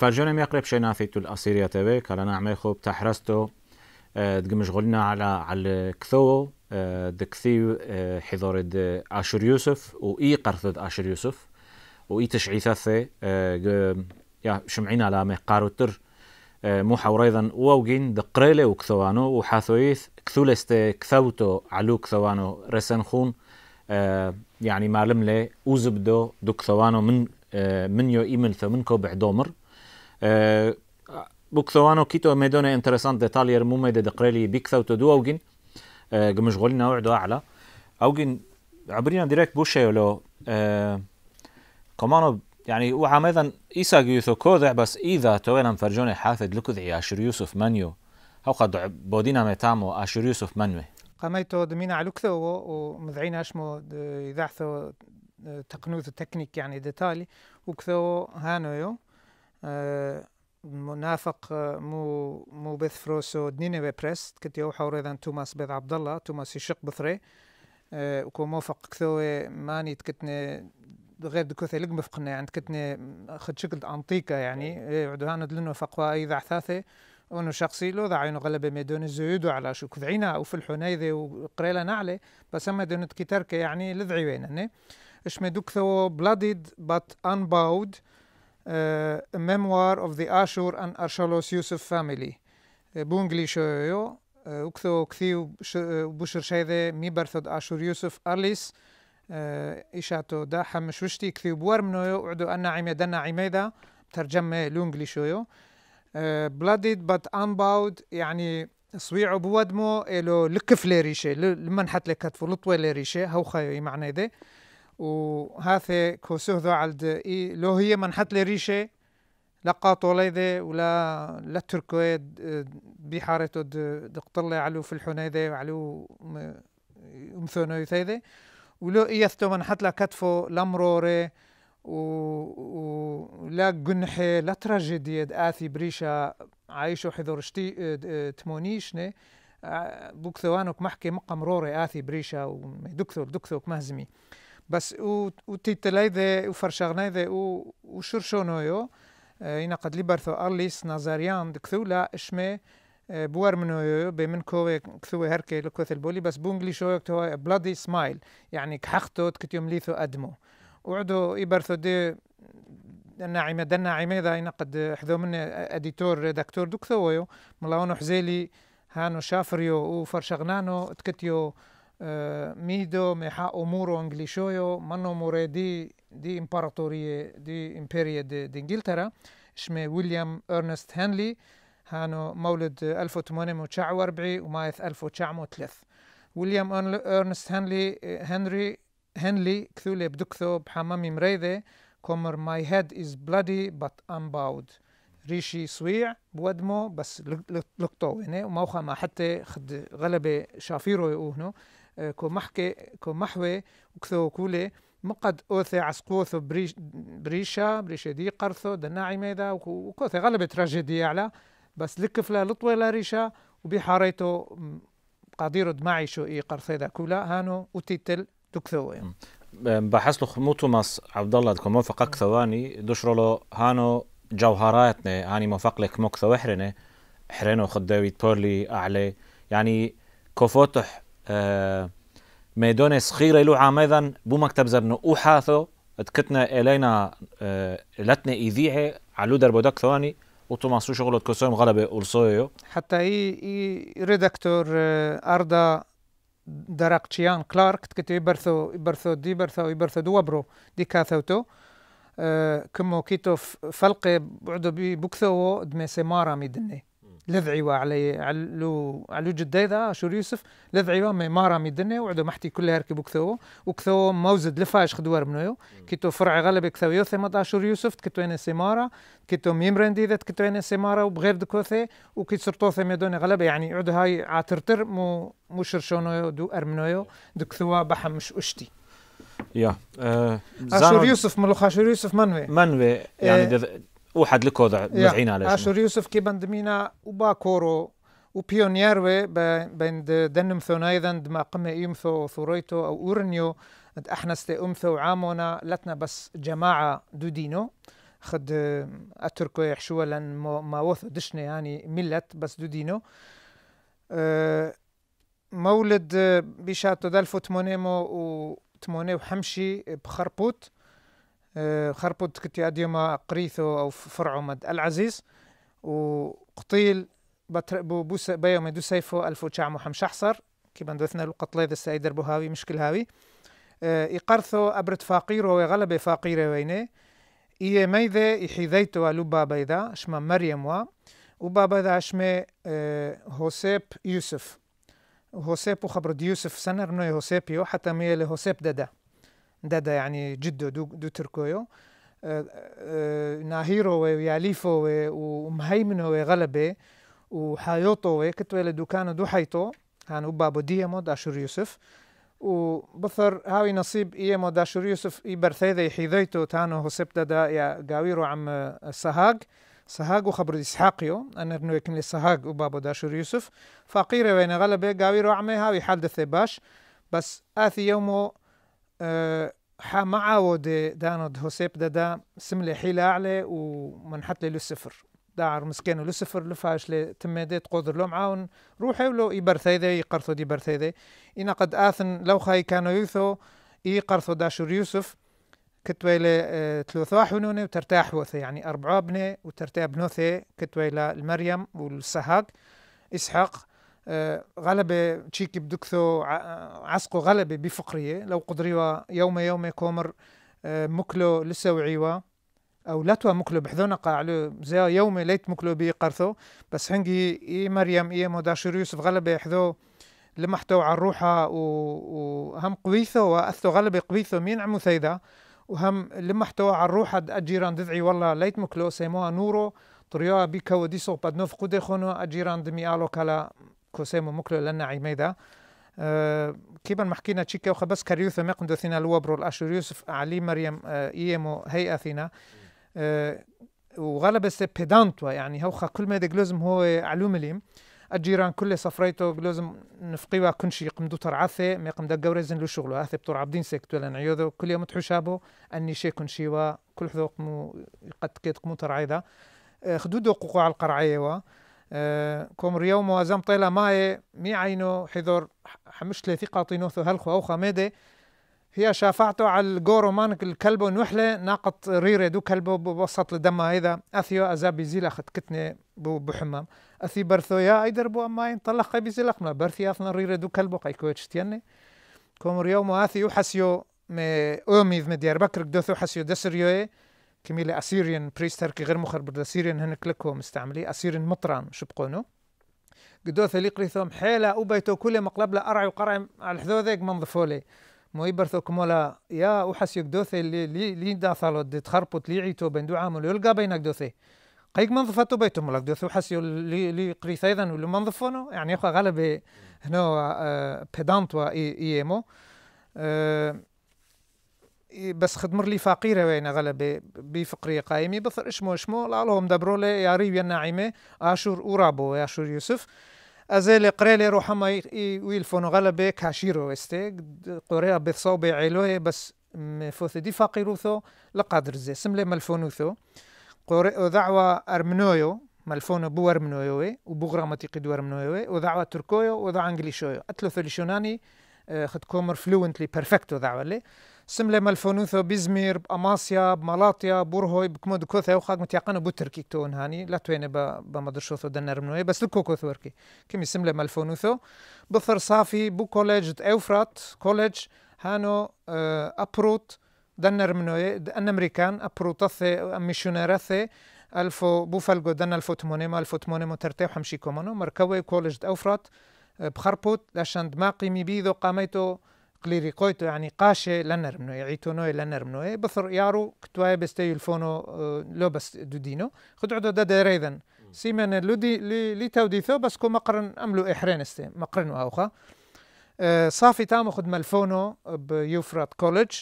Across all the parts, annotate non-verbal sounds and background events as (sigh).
مفرجانم يقرب شنافيتو الأسيريا تبي كلا نعمل خوب تحرستو تقمشغلنا على على كثو دكثي حضارة عاشر يوسف وإي قرثة عاشر يوسف وإي تشعيثة ثي يا شمعين على مقارو تر مو ايضا ووجين دقريلي وكثوانو وحاثويث كثولست كثوتو علو كثوانو رسنخون يعني معلم لي وزبدو دكثوانو من من يو ايميل إيمل ثمنكو بعدومر بوكثوانو كيتو ميدونا انتريسانت ديتالير مو دي دقريلي بيكثو تدو اوجن جمشغولنا وعدو اعلى اوجن عبرينا ديريكت ولو كمانو يعني هو وعمدا إيسا يوثو كوذع بس إذا توينا حافد حافظ لكذعي عشر يوسف منيو هو قد بودينا ميتامو عشر يوسف منوي قميتو دمينا على كثو ومذعينا اشمو إذاعثو تقنوث تكنيك يعني ديتالي وكثو هانويو منافق آه، آه، مو مو بث فروسو دنينيوي بريس كنت حور اذا توماس بيض عبد الله توماس يشق بثري آه، وكو موفق كثوي ماني تكتني غير دكوثي لقم فقنا عند كتني خد شكل انطيكا يعني إيه. إيه، عدو هاند دلنو فقوا اي ذا حثاثي ونو شخصي لو ذا عينو غلبة ميدوني زيودو على شو كذعينا وفي الحنيذي وقريلا نعلي بس اما دونت كتركة يعني لذعي وين اش ميدوك ثو بلاديد بات انباود آه، a Memoir of the Ashur and Arshalos Yusuf Family بونجلي شويو وكثو كثيو بوشر شايدة مي برثد أشور يوسف أليس إشاتو دا حمش وشتي كثيو بور منويو وعدو أنا عميدا أنا عميدا ترجمة لونجلي شويو بلادد بات أنباود آه، يعني صويعو بودمو إلو لكف لريشة لمنحت لكتفو لطوي لريشة هو خايو معنى ذي وهاثي كوسه ذو عالد إي لو هي منحت لي ريشه لقى طوليدة ولا لا تركوي بحارته دقطلي علو في الحنيدة وعلو مثونو يثيذة ولو إيثتو منحت لا كتفو كتفه مروري و... و... لا جنحة لا تراجيدية آثي بريشة عايشو حذور شتي تمونيشني بوكثوانك محكي مقام مروري آثي بريشة ودكثو دكثو مهزمي بس او او تيتلاي ذا او فرشغناي ذا او او شرشونويو آه، اينا قد لي برثو ارليس دكثو لا اشمي آه، بوار يو بمن كو كثو هركي لكوث البولي بس بونجلي شو يكتو بلادي سمايل يعني كحختو تكتيوم ليثو ادمو وعدو يبرثو دي الناعمة دا الناعمة ذا اينا قد حذو من اديتور ريداكتور يو ملاونو حزيلي هانو شافريو وفرشغنانو تكتيو ميدو ميحا أمورو إنجليشويو منو مريدي دي إمبراطورية دي إمبريا دي, دي إنجلترا اسمه ويليام أرنست هنلي هانو مولد 1849 ومايث 1903 ويليام أرنست هنلي هنري هنلي كثولي بدكثو بحمامي مريدة كومر ماي هيد از بلادي بات ام باود ريشي سويع بودمو بس لقطو هنا وموخا ما حتى خد غلبة شافيرو يقولوا كو محكي كو محوي وكثو كولي مقد أوثي عسقوثو بريش بريشا بريشا دي قرثو دناعي ميدا وكوثي غلبة تراجيدي على بس لكفلا لطوي لا ريشا وبحاريتو قدير دماعي شو إي قرثي دا كولا هانو وتيتل بحس بحسلو مو توماس عبد الله دكم موفق ثواني دشرلو هانو جوهراتنا هاني موفق لك موك ثوحرنا حرينو خداوي بورلي أعلي يعني كوفوتح ميدان صغيرة لو عامدا بو مكتب زبنو وحاثو اتكتنا إلينا آه، لتنا إذيعي علو دربودك ثواني وتوماسو شغلة كسوم غلبة أولسويو حتى إي إي ريدكتور آه، أردا دراقشيان كلارك تكتو يبرثو يبرثو دي برثو يبرثو دوبرو دي كاثوتو آه، كمو كيتو فلقي بعدو بي بكثو دمي سمارا ميدني لذعيوا علي علو علو جديدة شور يوسف لذعيوا مي مارا مي وعدو محتي كل هركب كثو وكثو موزد لفاش خدوار منو كيتو فرع غلب كثو يوثي مطا شور يوسف كتو انا سمارة كتو ميمرن دي ديذا كتو انا سمارة وبغير دكوثي وكيتسرطوثي ميدوني غلب يعني عدو هاي عترتر مو مو شرشونو دو ارمنويو دكثوا بحم مش اشتي يا اشور آه، آه، يوسف ملوخ اشور آه، يوسف منوي منوي يعني وحد لكوضع مدعين على اشور يوسف كي بندمينا وبا كورو وبيونير وي بند دنم ثونا ايضا دما قمة يمثو ثوريتو او اورنيو احنا ستي امثو عامونا لتنا بس جماعة دو دينو خد آه، اتركو يحشوا لان ما وثو دشنا يعني ملت بس دو دينو آه، مولد آه، بشاتو دالفو تمونيمو و تموني وحمشي بخربوت خربط كتي اديما قريثو أو فرعو مد العزيز وقطيل بتر بو بوس بيوم دو سيفو ألفو تشعمو حمش أحصر كي بندوثنا القطلي ذا سايدر هاوي مشكل هاوي إقرثو آه، أبرد فقيرو غلبة فقيرة ويني إيه ميذا إحيذيتو بابا اذا شما مريم وا وبابا اذا شما آه، هوسيب يوسف هوسيب وخبر يوسف سنر نوي هوسيبيو حتى ميالي هوسيب ددا دادا يعني جدو دو, دو تركويو أه، أه، ناهيرو وياليفو ومهيمنو غلبي وحيوطو كتويل دوكانو دو حيطو هان وبابو ديمو داشور يوسف وبثر هاوي نصيب إيمو داشور يوسف إي برثيذي حيذيتو تانو هسيب دادا يا قاويرو عم السهاق سهاق وخبر إسحاقيو أن إرنو يكن لسهاق وبابو داشور يوسف فقيرة وين غلبة قاويرو عمي هاوي حال باش بس آثي يومو أه، حا ما عاود دانو هوسيب دا سملي حيلة أعلى ومنحت لي للصفر داعر مسكين للصفر لفاش لي تمادي تقدر لو معاون روحي ولو ذا يقرثو دي ذا إنا قد آثن لو خاي كانوا يوثو يقرثو داشور يوسف كتويلة أه، تلوثوا حنوني وترتاح وثي يعني أربعة بني وترتاح بنوثي كتويلة المريم والسهاق إسحاق آه، غلبة تشيكي بدكثو عسقو غلبة بفقرية لو قدريوا يوم يوم كومر آه، مكلو لسه وعيوا او لاتوا مكلو بحذونا قاعلو زي يوم ليت مكلو بي قرثو بس هنجي اي مريم اي مداشر يوسف غلبة حذو لمحتو على روحها وهم قويثو واثو غلبة قويثو مين عمو ثيدا وهم لمحتو على روحها اجيران دذعي والله ليت مكلو سيموها نورو طريوها بيكا وديسو بدنوف قدخونو خونو اجيران دميالو كلا كوسيمو مكلو لنا عيميدا آه، كيما ما حكينا تشيكا وخبس ما قندو ثينا الوبرو الأشور يوسف علي مريم آه، إيمو هي أثينا آه، وغالبا سي بيدانتوا يعني هو كل ما لازم هو علوم اليم الجيران كل صفريتو لازم نفقيوا شيء قمدو ترعثي ما قمدا قورزن لو شغلو هاثي بتور عبدين سيكتو لان عيوذو كل يوم تحوشابو اني شي كنشيوا كل حذوق مو قد كيتقمو ترعيدا خدودو دوقوقو على كوم آه، ريو موازم طيلا ماي مي عينو حذر حمش ثلاثي قاطينو ثو هلخو أو خميدة هي شافعتو على الجورو مانك الكلبو نوحلة ناقط ريرة دو كلبو بوسط الدم إذا أثيو أزابي زيلخ بو بحمام أثي يا أيدر بو أما ينطلق قيبي زيلخ ملا برثي أثنا ريرة دو كلبو قي كويتش كوم ريو مو أثيو حسيو مي أوميذ مديار بكر دوثو حسيو دسريو إيه كميلة أسيريان بريست هركي غير مخربر أسيريان هن كلكو مستعملي أسيريان مطران شبقونو قدو ثليق لثوم حيلة أوبيتو كل مقلب أرعي وقرعي على الحذوذيك منظفولي مو يبرثو كمولا يا أحس يكدوثي لي لي لي داثالو دي تخربط ليعيتو بين دو عامل يلقى بينك دوثي قيق منظفاتو بيتو لك دوثو حسيو لي لي قريث أيضا ولو منظفونو يعني يخا غالب هنا بيدانت وإيمو إي بس خدمر لي فقيرة وين غلبة بفقرية قائمة بثر اشمو اشمو لعلهم دبرو لي ياري يا نعيمة آشور أورابو آشور يوسف أزيل قريلي روح ما ويلفون غلبة كاشيرو استي قرية بثصوبة عيلوه بس فوث دي فقيروثو لقدر زي سملي ملفونوثو قرية دعوة أرمنويو ملفون بو أرمنويوي وبو غرامتي قدو أرمنويوي ودعوة تركويو ودعوة انجليشويو أتلو ثلشوناني آه، خد كومر فلوينتلي بيرفكتو دعوة لي سملة ملفونوثو بزمير بأماسيا بمالاطيا بورهوي بكمود كوثا وخاك متيقن بو تركي تون هاني لا توين بمدرشوثو دنر منوي بس لكو وركي كمي سملة ملفونوثو بثر صافي بو كوليج اوفرات كوليج هانو آه، أبروت دنر منوي أن أمريكان أبروت أثي أميشونير أثي ألفو بوفالغو دنا ألفو تمونيمو ألفو تمونيمو ترتاح حمشي كومانو مركوي كوليج أوفرات آه، بخربوت لاشان دماقي مي بيدو قاميتو قليري قويتو يعني قاشة لنر منو نوي لنر منو بثر يارو كتوايا بستيو الفونو لو بس دودينو خدعو عدو دادا دايريذن سيمن لودي لي, لي توديثو بس كو مقرن أملو إحرين استي مقرن وأوخا صافي تامو خد مالفونو بيوفرات كولج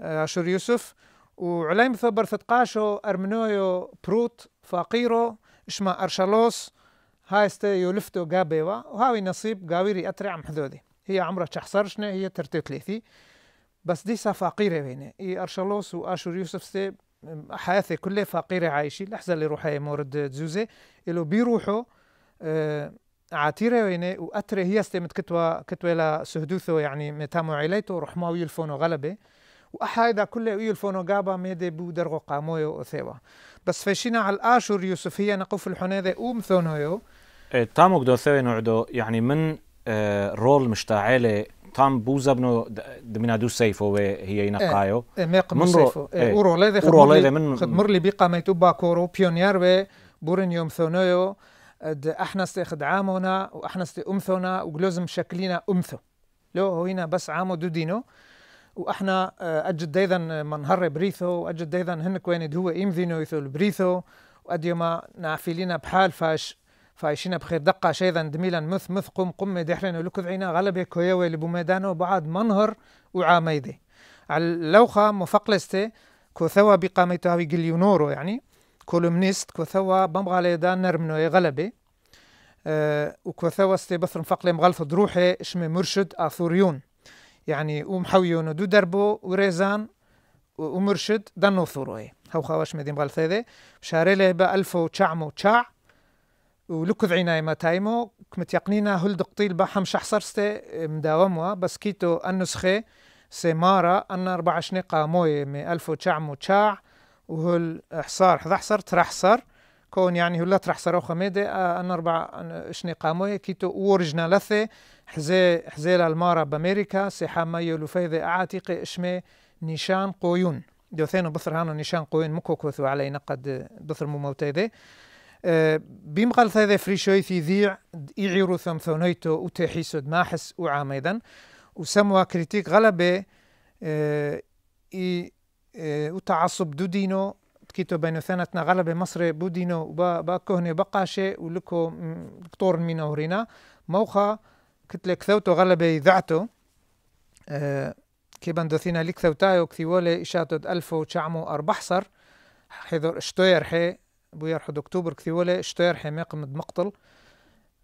عاشور يوسف وعليم برثت ثتقاشو أرمنويو بروت فقيرو اشما أرشالوس هاي استيو لفتو قابيوا وهاوي نصيب قاويري أترع حذوذي هي عمرها شنا هي ترتي ثلاثي بس ديسا فقيرة هنا إي أرشلوس وآشور يوسف سي حياته كلها فقيرة عايشي لحظة اللي روحها مورد زوزي إلو بيروحو آه عاتيرة هنا وأتري هي استمت متكتوى كتوى لا سهدوثو يعني متامو عيليتو رحمو يلفونو غلبة وأحايدا كله ويلفونو قابا ميدي بو درغو قامويو أثيوا بس فيشينا على الآشور يوسف هي نقوف الحنيذة أوم ثونويو إيه، تامو قدو ثوي نوعدو يعني من آه، رول مشتاعله تام بوزا بنو دو سيفو هي ينقايو إيه، إيه، ميق من سيفو اورو إيه، لذي خدمر لي خدمر لي بيقا ميتو باكورو بيونير وي بورن يوم ثونيو احنا استخد عامونا واحنا است امثونا وجلوزم شكلينا امثو لو هنا بس عامو دينو واحنا آه، اجد من منهر بريثو اجد دايذا هن كوين هو امذينو يثو البريثو واديما نافيلينا بحال فاش فايشينا بخير دقة شيئا دميلا مث مث قم قم دحرين ولكذ عينا غلبي كويوي لبوميدانو بعد منهر وعاميدي على اللوخة مفقلستي كوثوا بقامتها جليونورو يعني كولومنيست كوثوا بمغا ليدان نرمنو غلبي أه وكوثوا استي بثر مفقلي مغلف دروحي اسمي مرشد اثوريون يعني ومحويون دو دربو وريزان ومرشد دانو ثوروي هاو خواش مدي مغلف هذي شهري له ب 1900 ولكذ عيناي ما تايمو كمت يقنينا هل دقطيل باحم شحصرستي ستي مداوموا بس كيتو النسخة سي مارا أن أربع شنقة موي مي ألف وتشعم وتشاع وهل حصار حذا حصر ترحصر كون يعني هلا ترحصر أو ميدي أن أربع شنقة موي كيتو أورجنا لثي حزي حزيلا المارا بأمريكا سي حامي لفيذي أعاتيقي اشمي نيشان قويون دوثين بثر هانو نيشان قويون مكوكوثو علينا قد بثر مموتي ذي بيمقال ثاذا فريشوي في ذيع ثم ثمثونيتو وتحيسود ماحس وعاميدا وسموا كريتيك غلبة إي اه، اه، وتعصب دودينو كيتو بينو ثانتنا غلبة مصر بودينو باكهني بقاشي ولكو كتور مينو هرينا موخا كتلك ثوتو غلبة ذعتو أه كي بندوثينا لك ثوتايو كثيولي إشاتو ألفو تشعمو أربحصر حذر اشتوير حي يرحد اكتوبر كثيولة شتير حميق مد مقتل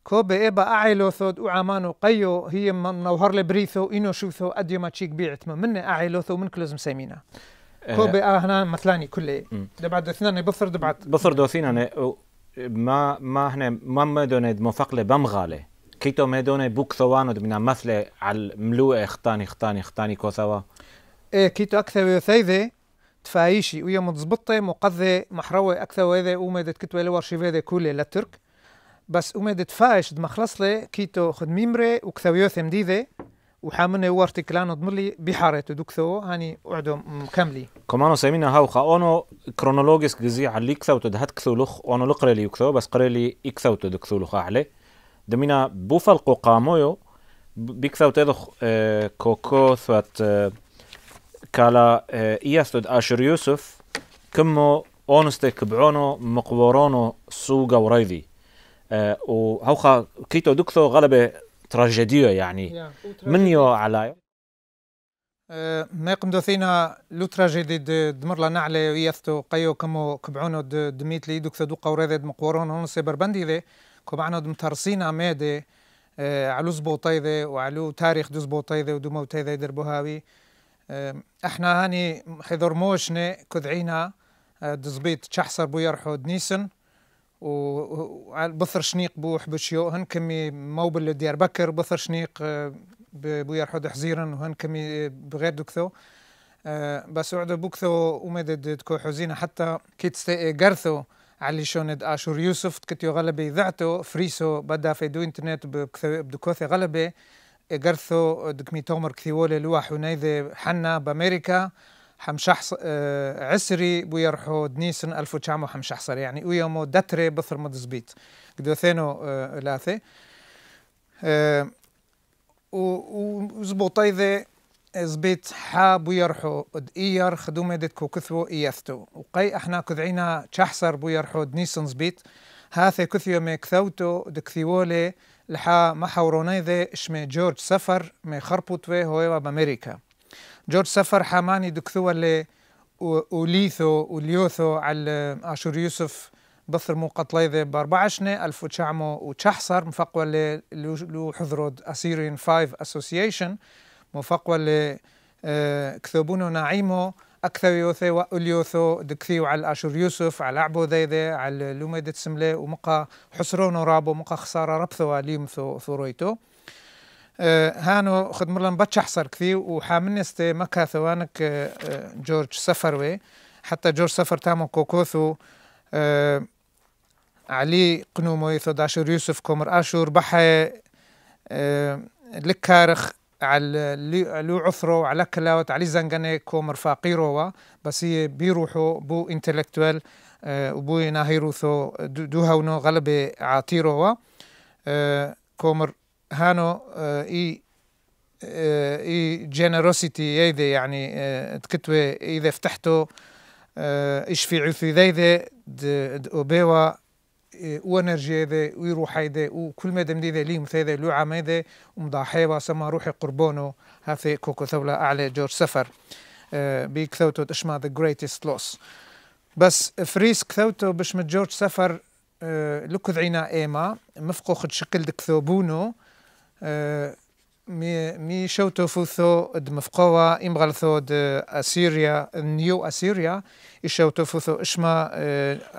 كوبي إبا أعيلو ثود وعمانو قيو هي من نوهر لبريثو إنو شوثو أديو ما تشيك بيعت من أعيلو ثو من كلزم سيمينا أه. كوبي آه هنا مثلاني كله دبعد اثنان بصر دبعد بصر دوثين أنا ما ما هنا ما مدونة مفقلة بمغالي كيتو مدونة بوك ثوانو دمنا مثلة على ملوء اختاني اختاني اختاني كوثوا إيه كيتو أكثر يثيذي تفايشي ويا متزبطة مقذة محروة أكثر وإذا أمدت كتوى لورشي ذا كولي لترك بس أمدت فايش دمخلص لي كيتو خد ميمري وكثو وكثويوث مديدة وحامنه ورتي لا نضملي بحارة دكثو هاني اعدو مكملي كمانو سيمينا هاو خا أونو كرونولوجيس جزي على كثو تدهت كثو لخ اونو لقري لي كثو بس قري لي إكثو تدكثو لخ علي دمينا بوفل قوقامويو بكثو تدخ آه، كوكو ثوات آه، كالا آه، إياستود آشر يوسف كمو اونستك بعونو مقبورونو سوغا وريدي أه وهوخا كيتو دكتو غلبة تراجيديو يعني منيو على آه، ما يقم دوثينا لو تراجيدي دمر لنا على يثتو قيو كمو كبعونو دميتلي دكتو دوقا وريدي مقبورونو أونستي بربندي ذي كبعونو دمترسينا مادي أه علو زبوطي ذي وعلو تاريخ دو زبوطي ذي ودو موتي ذي دربوهاوي احنا هاني حضر موشنا كذعينا أه، دزبيت تشحصر بو يرحو دنيسن وبثر شنيق بو حبشيو هن كمي موبل ديار بكر بثر شنيق أه، بو يرحو دحزيرن وهن كمي بغير دكثو أه، بس وعد بوكثو ومدد تكو حزينة حتى كيتستي إيه قرثو علي شوند اشور يوسف تكتيو غلبي ذعتو فريسو بدا في دو انترنت بكثو بدكوثي غلبي إغرثو دكمي تومر كثيولي لوا حنيذي حنا بأمريكا حمشحص آه، عسري بويرحو دنيسن ألفو تشامو حمشحصر يعني ويومو دتري بثر مدزبيت قدو ثينو آه، لاثي آه، وزبوطي ذي زبيت حا بويرحو د إير خدومة دت كوكثو اياثتو وقاي احنا كذعينا تشحصر بويرحو دنيسن زبيت هاثي كثيو مي كثوتو دكثيولي لحا حوروني ذي اسمه جورج سفر مي خربوتوه هويوا بامريكا جورج سفر حماني دكثوة اللي وليثو وليوثو على أشور يوسف بثر مو قتليذة بأربعة شنة ألف وتشعمو وتشحصر مفقوة اللي لو حضرود أسيرين فايف أسوسيشن مفقوة اه، اللي كثوبونو ناعيمو أكثر يوثي واليوثو دكثيو على الأشور يوسف على عبو ذيذي على لوميدة سملي ومقا حسرون رابو مقا خسارة ربثو وليم ثو ثوريتو أه، هانو خد مرلن بتش حصر كثي وحاملني استي مكا ثوانك أه، أه، جورج سفروي حتى جورج سفر تامو كوكوثو علي قنومو يثو داشور يوسف كومر أشور بحي لكارخ على لو عثرو على كلاوت على كو مرفاقيرو و بس بيروحو بو انتلكتوال آه، وبو ناهيروثو دو هونو غلب عاطيروا آه، كومر هانو آه، اي اي جينيروسيتي ايذا يعني تكتوي اذا فتحتو ايش في عثي ذيذا اوبيوا وانرجي ذا ويروحي ذا وكل ما دم ذا ليم ذا لعام ذا ومضاحي وسما روحي قربانو هذا كوكو ثولة أعلى جورج سفر اه، بيك ثوتو تشما ذا greatest loss بس فريسك ثوتو بشم جورج سفر اه، لكذ عينا ايما مفقو خد شكل دكثوبونو مي اه، مي شوتو فوثو د ام غلثو د أسيريا نيو أسيريا إشوتو فوثو إشما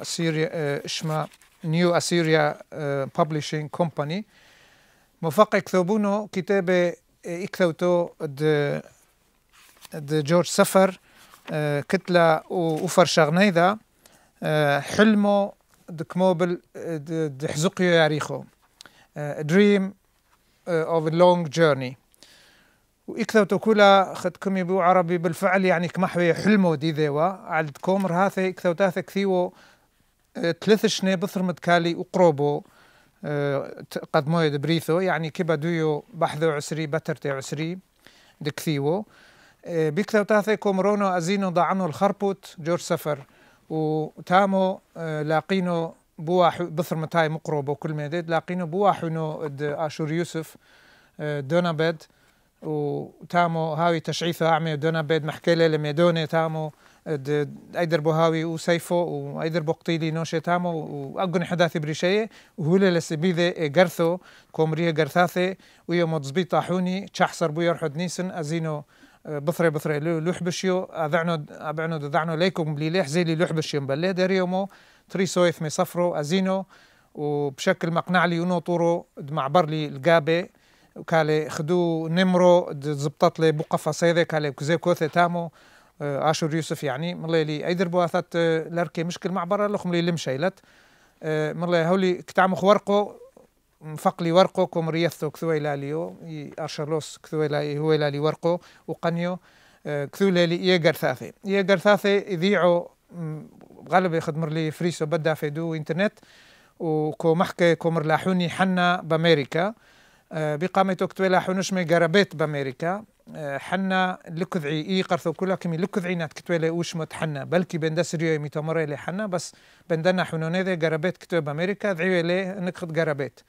أسيريا إشما نيو أسيريا بابليشينج كومباني موفق كتبونو كتاب إكتوتو د د جورج سفر كتلة وفر شغنيدا حلمو د د حزقيو ياريخو دريم اوف لونج جيرني وإكثر كولا كم بو عربي بالفعل يعني كمحوي حلمو دي ذيوا عالد كومر هاثي إكثر تاثي كثيو ثلاث شنة بثر متكالي وقروبو آه، قد مويد بريثو يعني كبا دويو بحذو عسري بترتي عسري دكثيو آه، بيكثو تاثي كومرونو أزينو ضعنو الخربوت جور سفر وتامو آه، لاقينو بواح بثر متاي مقروبو كل ميديد لاقينو بوا د آشور يوسف دونابيد وتامو هاوي تشعيثة أعمي دونابيد محكيلي لميدوني تامو ايدر بوهاوي وسيفو وايدر بقطيلي نوشي تامو واقن حداثي بريشيه وهولا لسبيذي قرثو كومريه قرثاثي ويا مضبي طاحوني تشحصر بو يرحد نيسن ازينو بثري اه، بثري لوحبشيو بشيو اذعنو ابعنو دذعنو ليكم بليليح زي لي لوحبشيو بشيو مبلي داريومو تري سويف مي صفرو ازينو وبشكل مقنع لي يونو طورو معبر لي القابي وكالي خدو نمرو زبطت لي بقفة صيدي كالي كزي كوثي تامو آه، عاشور يوسف يعني ملي لي ايدر بواثات آه، لاركي مشكل معبره لخم لي لم شيلت آه، ملي هولي كتعم خورقو مفقلي ورقو كوم ريثو كثويلا ليو ارشلوس كثويلا هو لي ورقو وقنيو كثويلا لي يقر ثاثي يقر ثاثي يذيعو غالبا يخدمر لي فريسو بدا في دو انترنت وكو محكي كومر لاحوني حنا بامريكا بقامتو كتويلا حونش مي بامريكا حنا لكذعي اي قرثو كلا كمي لكذعي نات كتويلة اوش مت حنا بلكي بين دسريو يمي تمري لي حنا بس بندنا حنوني ذي قربت كتوب امريكا ذعيو لي نكخد قربت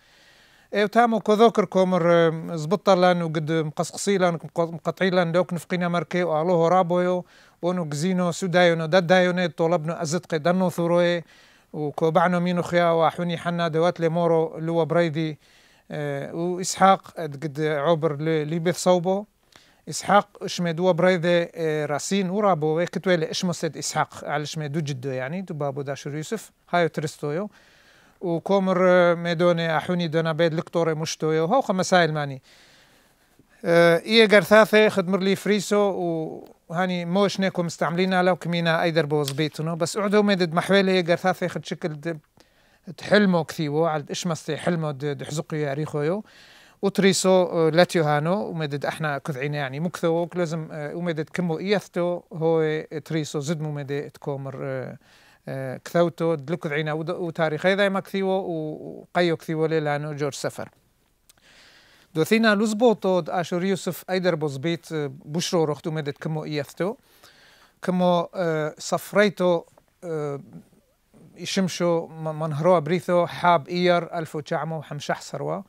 ايو تامو كذوكر كومر زبطة لان وقد مقصقصي لان مقطعي لان دوك نفقينا مركي وعلوه رابويو ونو قزينو سودايونو ددايونو طلبنو ازدقي دنو ثوروي وكوبعنو مينو خيا وحوني حنا دوات لي مورو لو بريدي إيه، واسحاق قد عبر لي بيث صوبو اسحاق اشمه دو بريده آه، راسين ورابو كتويل اشمو اسحاق على اشمه دو جدو يعني دو بابو داشر يوسف هايو ترستويو وكومر آه، ميدوني احوني دونا بيد لكتوري مشتويو هو مسائل ماني آه، إيه قرثاثة خدمر لي فريسو وهاني موش نيكو مستعملينها لو كمينا أيدر بوز بيتنو بس أعدو مدد محوالي إيه قرثاثة خد شكل تحلمو كثيو على إشمستي حلمو دحزقيو يو وتريسو آه، لا تيوهانو ومدد احنا كذعين يعني مكثوك لازم آه، ومدد كمو ايثتو هو تريسو زد ممدد تكومر آه، كثوتو دلو كذعين وتاريخ هذا ما كثيو وقيو كثيو لانو جورج سفر دوثينا لوزبوتو اشور يوسف ايدر بوزبيت بشرو رختو مدد كمو ايثتو كمو صفريتو يشمشو منهرو بريثو حاب اير الفو تعمو حمشح ثروه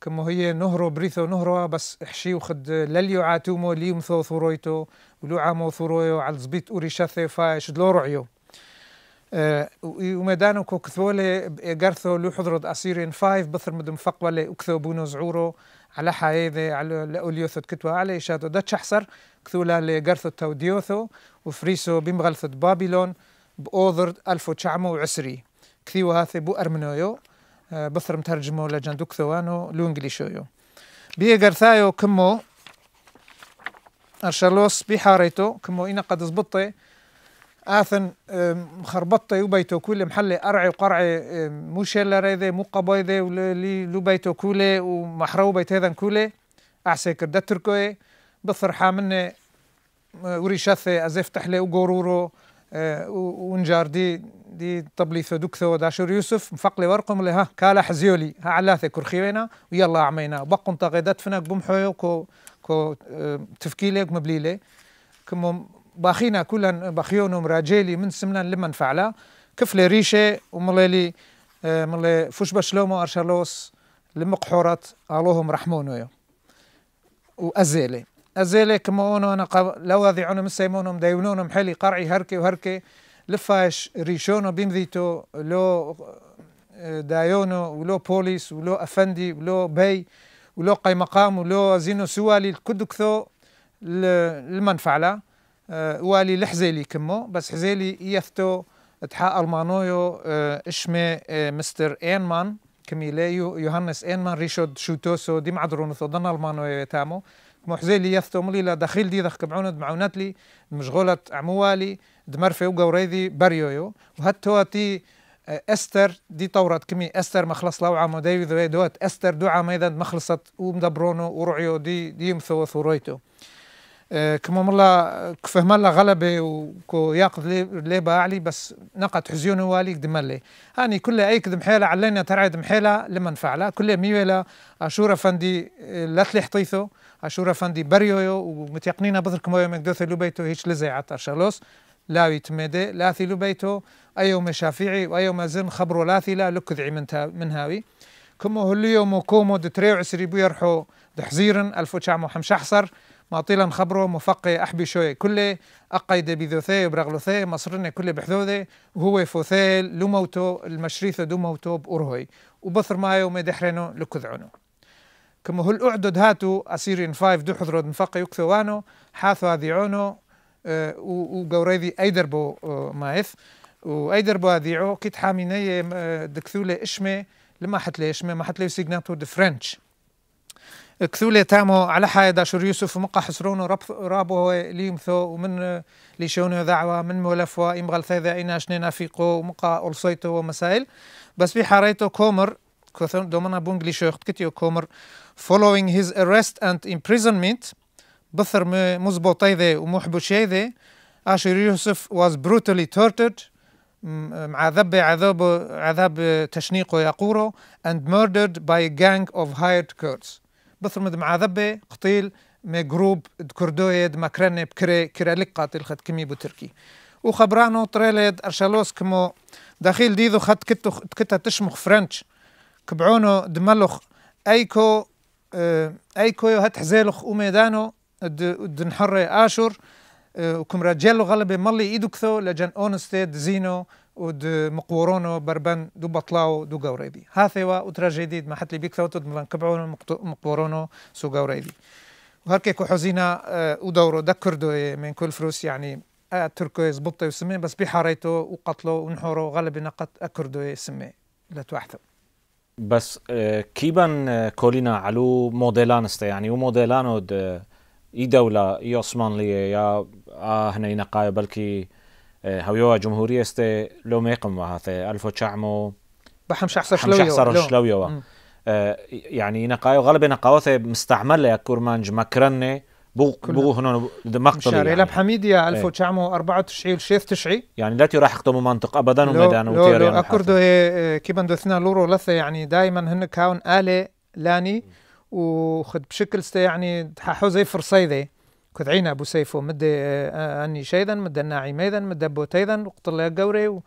كما هي نهرو بريثو نهرو بس احشي وخد لليو عاتومو ليوم ثو ثورويتو ولو عامو ثورويو على زبيت شاثي فاش دلو رعيو أه ومدانو كو كثولي قرثو لو حضرد أسيرين فايف بثر مدم فقولي وكثو بونو زعورو على حايذي على لأوليوثو كتوا على إشاتو داتش حصر كثولا لقرثو ديوثو وفريسو بمغلثو بابلون بأوضر ألفو تشعمو وعسري كثيو هاثي بو أرمنويو آه، بثرم لجندوك لجان دوكثوانو شويو بيجر ثايو كمو أرشالوس بحاريتو كمو إنا قد زبطي آثن خربطي وبيتو كل محلي أرعي وقرعي مشيلا ريذي مقبايذي ولي بيتو كولي ومحرو بيت هذا كولي أعسكر دتركوي بثر حامني وريشاثي أزيفتح لي وقورورو آه، ونجار دي دي طبلي فدكثو داشر يوسف مفقلي ورقم لها كالا حزيولي ها علاثة كرخيوينا ويلا عمينا بقم تغيدات فنك بمحويو كو كو آه، تفكيلي ومبليلي كم باخينا كلن باخيونهم راجيلي من سمنا لمن فعلا كفلي ريشه ومليلي آه، ملي فوش بشلومو ارشالوس لمقحورات الوهم رحمونو وازيلي أزيلك مونو أنا قب... لو ذي عنهم سيمونهم ديونونهم محلي قرعي هركي وهركي لفاش ريشونو بيمذيتو لو آه، دايونو ولو بوليس ولو أفندي ولو بي ولو قي مقام ولو زينو سوالي الكدكثو المنفعلة أه والي لحزيلي كمو بس حزيلي يثتو تحا المانويو أه اشمي أه مستر اينمان كميلي يوهانس اينمان ريشود شوتوسو دي معدرونو ثو دنا المانويو تامو لي يثتم لي لا دخيل دي ذخ كبعوند معونت لي مشغولة عموالي دمرفي وقوريدي بريويو تواتي آه، استر دي طورت كمي استر مخلص لوعة مداوي ذوي دوات استر دوعة ميدا مخلصت ومدبرونو ورعيو دي دي مثو ثوريتو آه، كما ملا كفهم الله غلبة وكو ياقض ليبا علي بس نقد حزيون والي قدم لي هاني كل اي كدم حيلة علينا دم محيلة لمن فعلا كل ميولا اشورة آه، فندي لا تلي حطيثو اشور افندی بریویو و ومتيقنين بذر کمویو مقدوث لوبیتو هيش لزی عطر شغلوس لاوي تمدي لاثي لبيتو أيوم شافعي وأيوم زن خبرو لاثي لا لكذعي من, من هاوي كمو هليو موكومو دتريو عسري بيرحو دحزيرن ألفو تشعمو حمشحصر ماطيلا خبرو مفقي أحبي شوي كله أقيد بذوثي وبرغلوثي مصرنا كله بحذوذي وهو فوثيل لموتو المشريثة دو موتو بأرهوي وبثر مايو مدحرنو لكذعنو كما هل أعدد هاتو أسيرين فايف دو حضرو دنفق يكثوانو حاثو هذي هذيعونو أه وقوريدي أيدربو أه مايث هذي عو كيت حاميني آه، دكثولي إشمي لما حتلي إشمي ما حتلي سيجناتو فرنش كثولي تامو على حاية داشور يوسف مقا حسرونو رابو هو ليمثو ومن آه، ليشونو دعوة من مولفوا إمغل ثيذا إنا شنين أفيقو ومقا ألصيتو ومسائل بس بحاريتو كومر كثون دومنا بونجلي شوخت كتيو كومر following his arrest and imprisonment بثر مزبوطي ذي ومحبوشي ذي آشر يوسف was brutally tortured مع ذب عذاب عذاب تشنيق ويقوره and murdered by a gang of hired Kurds بثر مد مع ذب قتيل مي جروب كردويد مكرنب كري كرالقة تلخت كمي بتركي وخبرانو تريلد أرشالوس كمو داخل ديذو خد كتو كتا تشمخ فرنش كبعونو دملخ أيكو آه، اي كويو هت حزيلخ وميدانو دن حر اشور آه، وكم رجالو غلبي مالي ايدو كثو لجن اونستيد زينو ود مقورونو بربن دو بطلاو دو وا هاثوا تراجيديد ما حتى لي بيكثو تود ملان كبعونو مقورونو سو قوريبي كو حزينا آه، ودورو دكردو إيه، من كل فلوس يعني تركو إيه، زبطه يسمي بس بحاريتو وقتلو ونحورو غلبي نقط أكردو يسمي إيه، لا توحثه بس آه، كيبان آه، كولينا علو موديلان است يعني وموديلان ود اي آه، دولة اي عثمانيه يا آه هنا نقايه بلكي هويوا جمهورية است لو ميقم وهذا الفو تشعمو بحم شحصر بحم شحصر شلويو يعني نقايه غالبا نقاوثة مستعملة يا كورمانج مكرنة بو بو هنا مقتل يعني لب حميديا 1994 شيف تشعي يعني لا تراح يخدموا منطق ابدا لو لو, لو اكردو بندو دوثنا لورو لثه يعني دائما هن كاون اله لاني وخد بشكل ستا يعني ححو زي فرصيدي كذعينا ابو سيفو مد آه، آه، اني شيذا مد الناعي ناعميدا مد بوتيدا وقتل قوري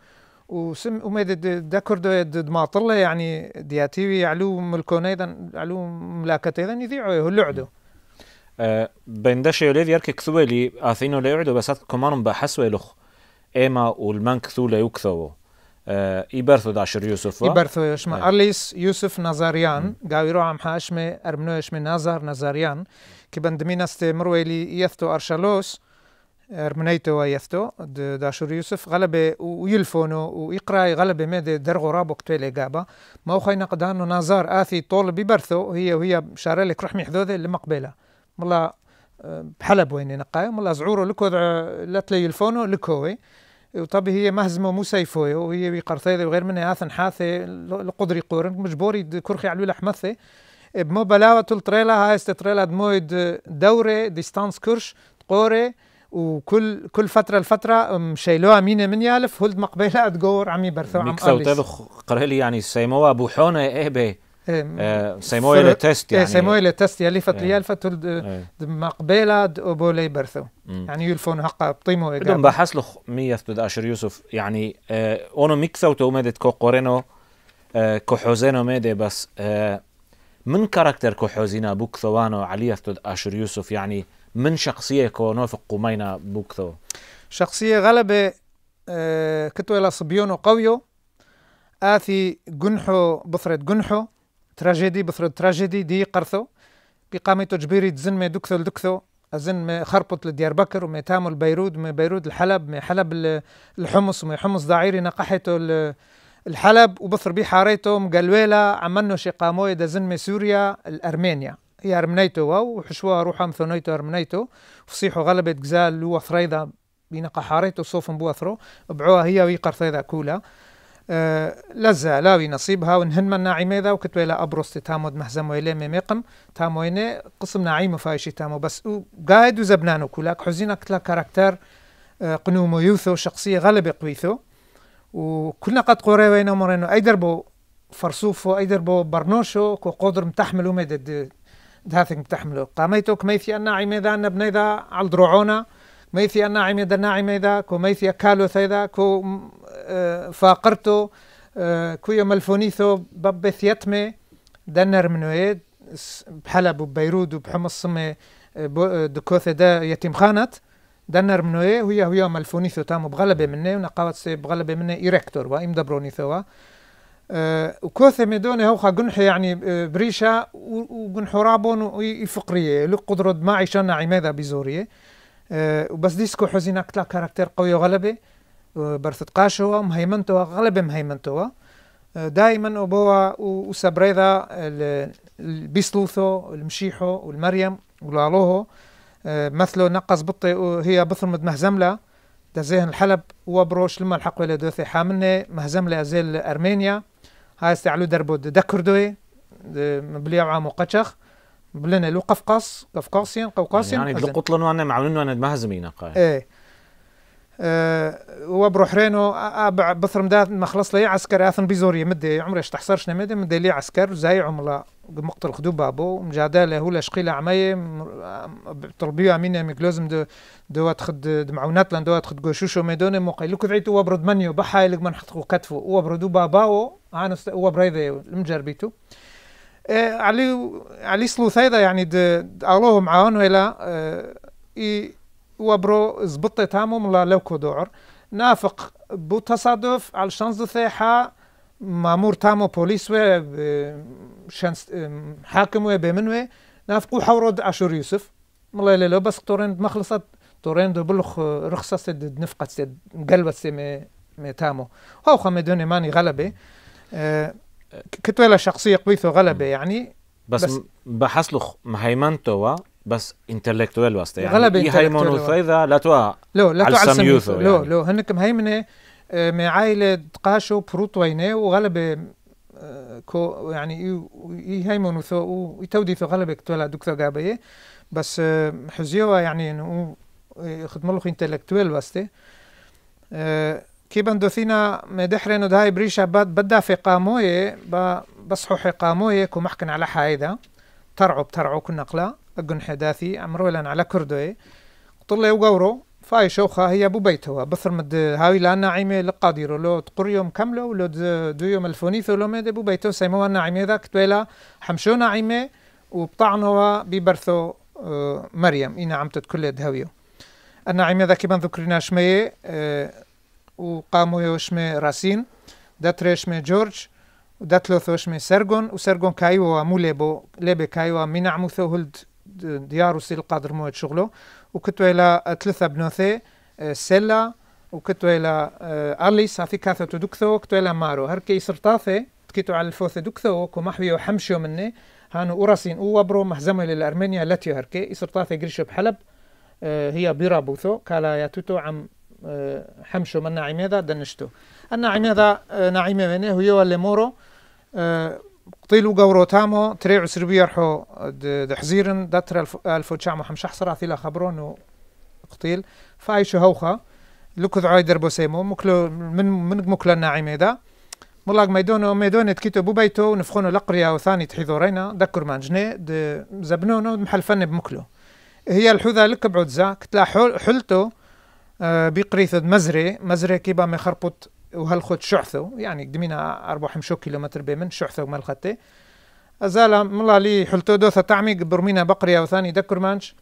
وسم ومد دكردو دد ما يعني دياتيوي علوم الكون ايضا علوم ملاكت ايضا يذيعوا هلعدو بندش يوليف يرك لي اثينو لا يعدو بس كمان بحس ويلخ ايما والمن كثو لا يكثو اه داشر يوسف إبرثو يشما آه. أرليس يوسف نزاريان قاويرو عم حاشمي أرمنو يشمي نازار نازاريان كي بندمين استمروا مرويلي يثتو أرشالوس أرمنيتو ويثتو داشر يوسف غلبة ويلفونو ويقرأ غلبة ميد درغو رابو كتويلي قابا ما هو خينا قدانو نازار آثي طول ببرثو هي وهي شارلك رحمي حذوذي لمقبلة ملا بحلب وين نقاي ملا زعورو لكو لا تليلفونو لكوي وطبي هي مهزمه مو سيفوي وهي قرثيذي وغير منها اثن حاثي قورن مجبور مجبوري كرخي على الولا حمثي بمو بلاوة تلتريلا هاي استتريلا دمويد دوري ديستانس كرش قوري وكل كل فتره لفتره مشيلوها مين من يالف هولد مقبيلات تقور عمي برثو عم قريلي يعني سيموا ابو حونه ايه سيمو e, تست يعني سيموي تست يلي فت ليال فت مقبله ابو لي برثو يعني يلفون هقا بطيمو بدون بحث له مية تد اشر يوسف يعني اونو ميكثو تو مدت كو قورينو كو حوزينو ميد بس من كاركتر كو حوزينا بوكثوانو عليه تد اشر يوسف يعني من شخصيه كو نوفق قمينا بوكثو شخصيه غلبه كتو الى صبيونو قويو آثي جنحو بثرة جنحو تراجيدي بثر تراجيدي دي قرثو بقامي تجبيري تزن مي دكثو لدكثو أزن مي خربط لديار بكر ومي تامل بيرود مي بيرود الحلب مي حلب الحمص ومي حمص ضعيري نقحته الحلب وبثر بي حاريته مقلويلة عمنو شي قاموي دزن مي سوريا الأرمينيا هي أرمنيتو واو وحشوا روحها مثنيتو أرمنيتو فصيحو غلبت جزال لو ثريضة بينقحاريتو صوفن بوثرو بعوها هي ويقر ثريضة كولا آه، لذا لاوي نصيبها ونهن من ناعمة ذا کتێ لا أبرست تامود مهزم لێ ميقم تامۆێنێ قسم ناعی فايشي تامو بس او قايد وزبنانو كولاك حزينة كتلا كاركتر کتلا کاراکتەر شخصية یوثە قويثو وكلنا قد قوري قویثۆ و اي قد قريوين اي دربو برنوشو كو قدر متحملو ميدد دهاثك متحملو قاميتو كميثي أنا عميدا نبنيدا على دروعونا ميثي الناعم يد الناعم إذا كو ميثي كالوث إذا كو آه، فاقرتو آه، كو يوم الفونيثو ببث يتمي دنر منويد بحلب وبيرود وبحمص صمي آه، دكوثة دا يتيم خانت دنر منوي إيه، هو يوم ملفونيثو تامو بغلبة مني ونقاوت سي بغلبة مني إيركتور وايم دبرونيثو أه وكوثة ميدوني هوخا قنح يعني بريشا وقنحو رابون لو لقدرة ما عيشان عمادة بزورية وبس ديسكو حزينك تلا كاركتير قوي وغلبة برثتقاشوا مهيمنتوا غلبة مهيمنتوا دائما وبوا وسبريدا البيسلوثو المشيحو والمريم ولالوهو مثلو نقص بطي هي بثرمد مهزملة دزيهن الحلب وبروش لما الحق ولا دوثي حامنة مهزملة أزيل أرمينيا هاي استعلو دربو دكردوي مبليع عام وقشخ بلنا لو قفقاس قفقاسين قوقاسين يعني دلو قطلن وانا معلن وانا ما هزمينا قاي ايه أه رينو ابع بثرم دا ما خلص لي عسكر اثن بيزوري مدي عمري تحصرش نمدي مدي لي عسكر زي عملا مقتل خدو بابو مجادله هو شقيلة عمي طلبيو امين مكلوزم دو دو تخد دمعونات لان دو تخد قوشوشو ميدوني موقع لك كذعيتو وبرد منيو بحاي لك من حطقو كتفو وبردو باباو انا وبريدي المجربيتو علي علي سلوثايدا يعني الله معاون ولا اي وبرو زبطي تامم لا لوكو دور نافق بو تصادف على شانز ثيحة مامور تامو بوليس و شانس حاكم و بمنوي نافقو حورد اشور يوسف ملا لا بس تورين مخلصت تورين بلخ رخصة سد نفقت سد قلبت سي مي تامو هاو خمدوني ماني غلبي أه كتويلا شخصية قويثو غلبة يعني بس, بس مهيمنته و بس انتلكتوال واسطة يعني غلبة إيه هيمونو لا توا لو لا توا على يعني. لو لو هنك مهيمنة آه، مع عائلة قاشو بروت وينه وغلبة آه، كو يعني يهيمونو ثو ويتودي في غلبة كتويلا دكتور غابية بس آه، حزيوة يعني انه خدمة له انتلكتوال واسطة كي بندوثينا مدحرين ودهاي بريشة بد بدا في قاموية بصحو حقاموية كو محكن على حايدة ترعو بترعو كنا قلا أقن حداثي أمرولن على كردوي قطلي وقورو فاي شوخة هي أبو بيتوا بثر مد هاي لا ناعمة لقاديرو لو تقر يوم كاملو ولو دو يوم الفونيثو لو ميد أبو بيتو سيموها ناعمة ذاك تويلا حمشو ناعمة وبطعنوا ببرثو آه، مريم إنا عمتت كل دهويو الناعمة ذاك بان ذكرنا شمية آه، وقاموا يوشمي راسين دات جورج ودات لوثوشمي سرغون وسرغون كايوا ليبو ليبي كايوا عموثو هلد ديارو سيل القادر موت شغلو وكتو إلى ثلاثة بنوثي آه، سيلا وكتو إلى أليس آه، هافي كاثو تدكثو وكتو إلى مارو هركي سرطاثي تكيتو على الفوثي دكثو كمحوي حمشيو مني هانو أوراسين أوابرو مهزمة للأرمينيا لاتيو هركي سرطاثي قريشو بحلب آه، هي بيرابوثو كالا ياتوتو عم حمشو من نعيميدا دنشتو النعيميدا نعيمي منه هو اللي مورو قطيلو قورو تامو تري عسر بيرحو دحزيرن داتر الفو حمش حمشحصرا ثيلا خبرونو قطيل فايشو هوخا لكذ عايدر بوسيمو مكلو من من مكلا نعيميدا ملاق ميدونو ميدونة تكيتو بو بيتو نفخونو لقريا وثاني تحيدو رينا دكر مانجني زبنونو محل فني بمكلو هي الحذا لك بعد زا كتلا حلتو آه، بقريث مزري مزري كيبا مخربط وهالخد شعثو يعني قدمينا أربع حمشو كيلومتر بيمن شعثو مالخته أزالا ملا لي حلتو دوثا تعمي برمينا بقرية وثاني دكر مانش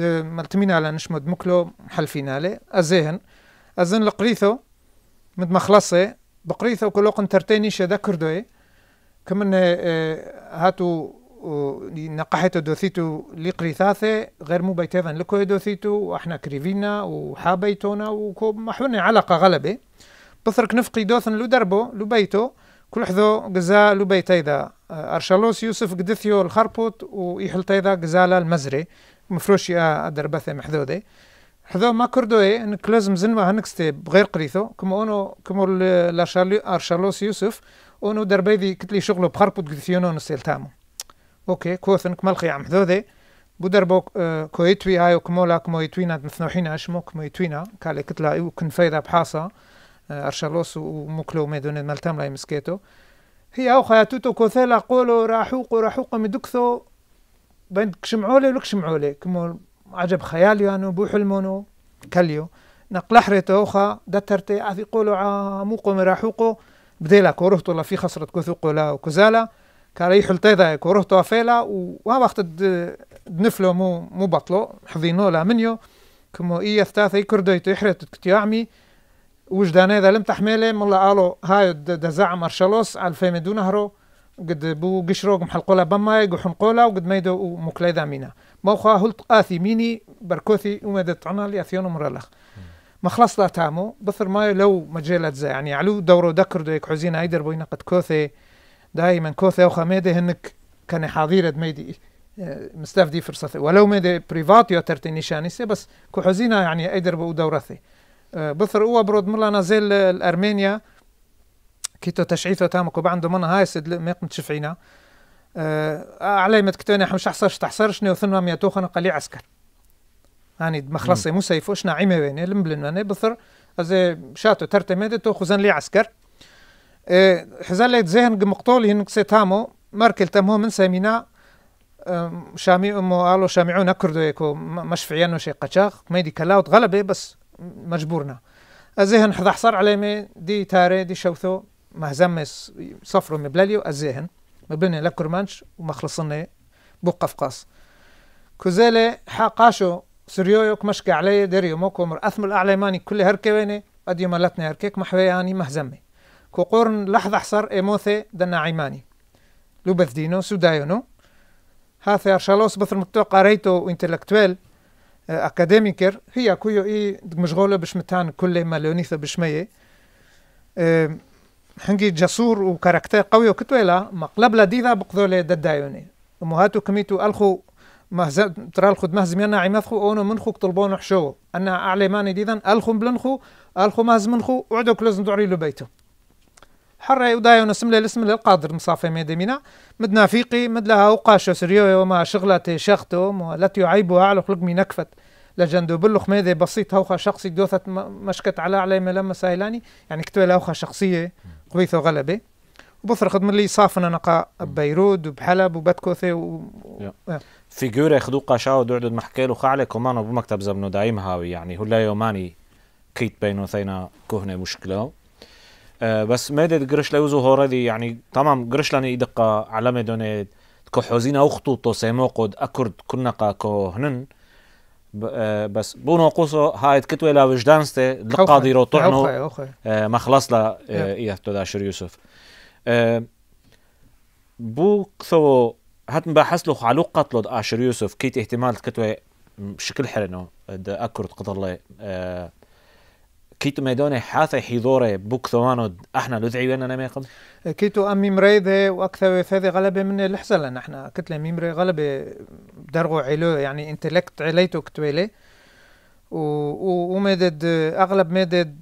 ملتمينا على نشمد مكلو محلفينا لي أزيهن أزن لقريثو مد مخلصي بقريثو كلوقن ترتيني شا دكر دوي كمن آه، هاتو نقحت دوثيتو لقريثاثة غير مو بيتيفن لكو دوثيتو واحنا كريفينا وحابيتونا وكو محونا علاقة غلبة بثرك نفقي دوثن لو دربو لو بيتو كل حذو قزا لو بيت ايضا ارشالوس يوسف قدثيو الخربوت ويحل ايضا قزالا المزري مفروشي آه، ادربثة محذودة حذو ما إيه انك لازم زنوا هنكستي بغير قريثو كما اونو كما ارشالوس يوسف اونو دربيذي كتلي شغلو بخربوت قدثيونو تامو اوكي كوثن كمال خيام محذوذي بودر بو آه، كويتوي هاي كمولا كمويتوينا مثنوحينا اشمو كمويتوينا كالي كتلا ايو فايدا بحاصة آه، ارشالوس وموكلو ميدوني مالتام لاي مسكيتو هي او خياتوتو كوثيلا قولو راحوق راحوق مدكثو بين كشمعولي ولك شمعولي كمو عجب خياليو انو بو حلمونو كاليو نقلحري توخا دترتي اثي قولو عاموقو مراحوقو بديلا كورهتو لا في خسرت كوثوقو لا وكزالا كاري حلتيدا كوروهتو فيلا وقت نفلو مو مو بطلو حضينو لا منيو كمو إيه اي كرديتو يحرت وش دانا اذا لم تحمله مولا قالو هاي مارشالوس على الفي مدو نهرو قد بو قشروق محلقولا بماي وحنقولا وقد ميدو ذا مينا موخا هلت آثي ميني بركوثي ومدت عنا لأثيون مرالخ ما خلص لا تامو بثر ماي لو مجالات زي يعني علو دورو دكر دويك حزين ايدر بوينا قد كوثي دائما كوثا وخمادي هنك كان حاضر ميدي آه، مستفدي فرصة ولو بريفات بريفاتيو ترتي شانيسي بس حزينا يعني أيدر بو دورثي آه، بثر هو برود ملا نازل آه، الأرمينيا كيتو تشعيثو تامكو بعندو منا هاي سيد ميقم تشفعينا علي متكتوني حمش حصرش تحصرش نيو ثنوا ميتوخن قلي عسكر يعني مخلصي مو سيفوش نعيمة بيني لمبلن أنا بثر أزي شاتو توخو زن لي عسكر إيه، حزالك زهن مقتول هنك تامو مركل تامو من سامينا شامي امو قالو شامعونا كردو يكو مش فعيانو شي ما ميدي كلاوت غلبي بس مجبورنا الزهن حضا حصر على دي تاري دي شوثو مهزمس صفرو مبلاليو الزهن مبلني لا كرمانش وما خلصني بوقف قاص كوزالي حاقاشو سريويوك مشكي علي ديريو موكو مر اثمل اعلماني كل هركويني اديو ملتني هركيك محوياني مهزمي كقرن لحظة حصر إموثي دنا عيماني لوبث دينو سودايونو هاثي أرشالوس بثر متوقع ريتو انتلكتويل أكاديميكر هي كويو إي مشغولة بشمتان كل ما ليونيثا بشمية أه حنجي جسور وكاركتير قوي وكتويلا مقلب لديذا بقذولة دادايوني ومهاتو كميتو ألخو مهز الخد مهزم ينا عمثخو اونو منخو طلبون حشو انا اعلي ماني ديذا الخو بلنخو الخو مهز منخو وعدو كلوزن دعري لبيتو حر ونسم لي الاسم القادر مصافي ميدمينا مدنا فيقي مدلها وقاشو سريو وما شغلتي شختو التي يعيبها على خلق من نكفت لجندو بلخ ميدي بسيط هوخا شخصي دوثت مشكت على علي ملما سايلاني يعني كتوى هوخا شخصية قبيثو غلبة وبثر خدم اللي صافنا نقا ببيروت وبحلب وبتكوثي و... و... فيجورة خدو قاشاو دعدد محكي له خعلي كمان بمكتب زبنو دايم هاوي يعني لا يوماني كيت بينو ثينا كهنة مشكلة أه، بس مادت قرش لا يوزو هوردي يعني تمام قرش يدقى على علامة دونيد كو حوزينا خطوطو سيموقد أكرد كنقا كو هنن أه، بس بونو قوسو هاي كتوي لا وجدانستي لقاضي رو طعنو أه، ما خلص لا إيهتو داشر يوسف بو كثو هات مباحث له قتلو داشر يوسف كيت احتمال كتوي بشكل حرنو أكرد قدر الله كيتو ميدوني حاثي حضور بوك ثواند احنا لذعي وين انا قبل أه، كيتو ام ذي واكثر فاذي غلبة من لان احنا كتلة ميمري غلبة درغو علو يعني انتلكت عليتو كتويلي ومدد اغلب مدد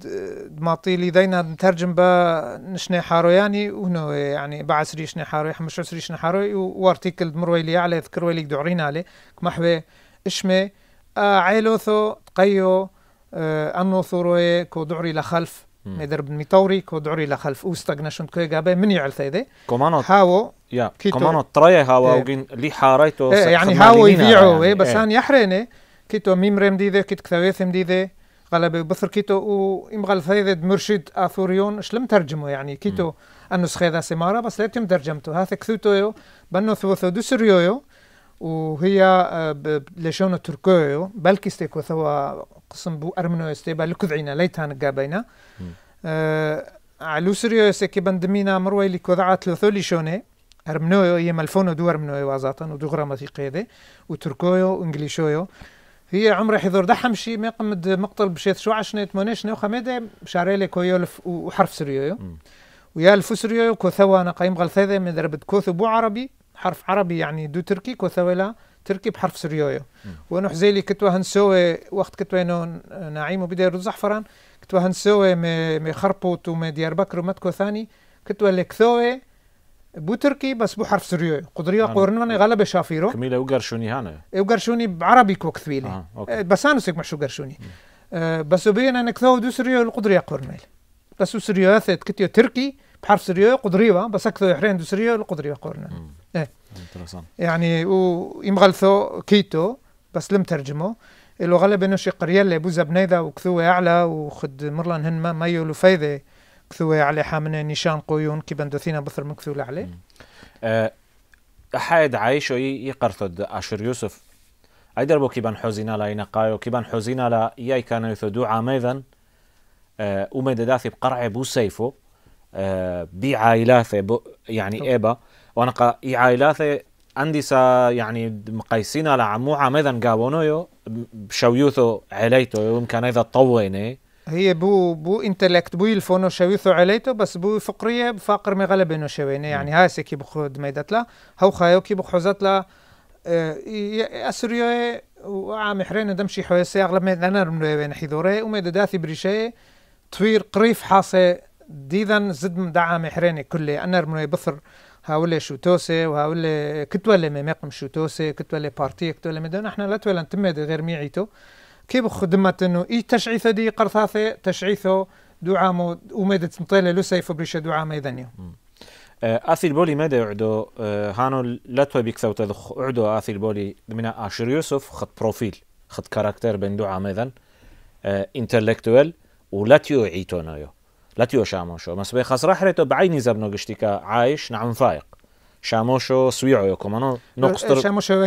ماطيلي ذينا نترجم با نشني حارو يعني وهنا يعني سري شني حارو سري شني حارو وارتيكل مرويلي على ذكر ويلي دعرين عليه كما اشمي آه، عيلوثو تقيو أه، انو ثوروي كو دعري لخلف مدر بن ميتوري كو دعري لخلف اوستغنشن كو جابه من يعل ثيدي كمانو هاو يا كمانو تراي هاو إيه. وقين لي حاريتو إيه، يعني هاو يبيعو يعني، إيه، بس ان يحريني كيتو ميم رم ديده كيت كثاويثم ديده غلبه بثر كيتو وامغل ثيدد مرشد اثوريون شلم ترجمه يعني كيتو انو سخيدا سماره بس لاتم ترجمته هاث كثوتو بنو ثوثو دوسريو وهي آه، لشون تركيو بلكي ستيكو ثوا قسم بو أرمنو يستيبا لكذعينا ليتان قابينا آه، علو سريو يسكي بندمينا مروي لكذعات لثولي شوني أرمنو يملفونو دو أرمنو وازاطن ودو غراماتي قيدي وتركويو وإنجليشويو هي عمري حضور ده حمشي ما قمد مقتل بشيث شو عشنا يتمنيش نو خمدة شعري لي كويولف وحرف سريو ويا الفسريويو كوثوا أنا قايم غلثة من دربت كوث بو عربي حرف عربي يعني دو تركي كوثويلا تركي بحرف سريويو ونوح زيلي كتوا هنسوي وقت كتوا نعيم وبدا يرد زحفران كتوا هنسوي مي خربوت ومي ديار بكر ومتكو ثاني كتوا كثوي بو تركي بس بو حرف سريوي قدريا يعني قورنواني غالبا شافيرو كميلا وقرشوني هانا وقرشوني بعربي كوكثويلي آه. بس انا سيك محشو قرشوني آه بس انا نكثو دو سريويو القدريا قورنويل بس سريويو ثت كتيو تركي بحرف سريو قدريوا بس أكثر يحرين دو سريو القدريوا قرنا إيه يعني ويمغلثو كيتو بس لم ترجمه اللي غالبا انه شي قريه اللي بوزا بنيذا وكثوة اعلى وخد مرلان هن ما مايو لفيذة كثوة اعلى حامنا نيشان قويون كي بندوثينا بثر مكثولة عليه أه حايد عايشو يقرثد عشر يوسف اي دربو بان حوزينا لا ينقايو كيبان حوزينا لا ياي كانوا يثدو عاميذا أه وميدا داثي بقرعي بو سيفو بعائلاثة يعني ايبا وانا اي عائلات عندي سا يعني مقيسين على عمو عمدا قابونويو بشويوثو عليتو يمكن إذا طويني هي بو بو انتلكت بو يلفونو شويثو عليتو بس بو فقرية بفقر مغلبينو شويني يعني سي كي بخود ميدتلا هو خايو كي بخوزتلا آه، اسريو وعام حرين دمشي حويسي اغلب ميدانا رمنو يبين حيدوري وميدداثي بريشي طوير قريف حاصي ديذن زد مدعا محراني كلي أنا رمي بثر هاولي شو توسي وهاولي كتولي ميقم شو توسي كتولي بارتي كتولي مدن احنا لا انتمي دي غير ميعيتو كيف خدمة انه اي تشعيثة دي قرثاثي تشعيثو دعامو وميدة مطيلة لسي فبريشة دعام ايذنيو أه، آثي البولي ماذا يعدو أه، هانو لا توي بيكثو تدخ عدو آثي البولي من اشر يوسف خط بروفيل خط كاركتر بين دعام ايذن أه، انتلكتوال ولا تيو عيتونايو لا تيو شاموشو لەتیۆ شامۆشۆ بعيني زبنو قشتيكا عايش نعم فايق شاموشو سويعو يوكو کۆمەۆ أه، نقصتر أه،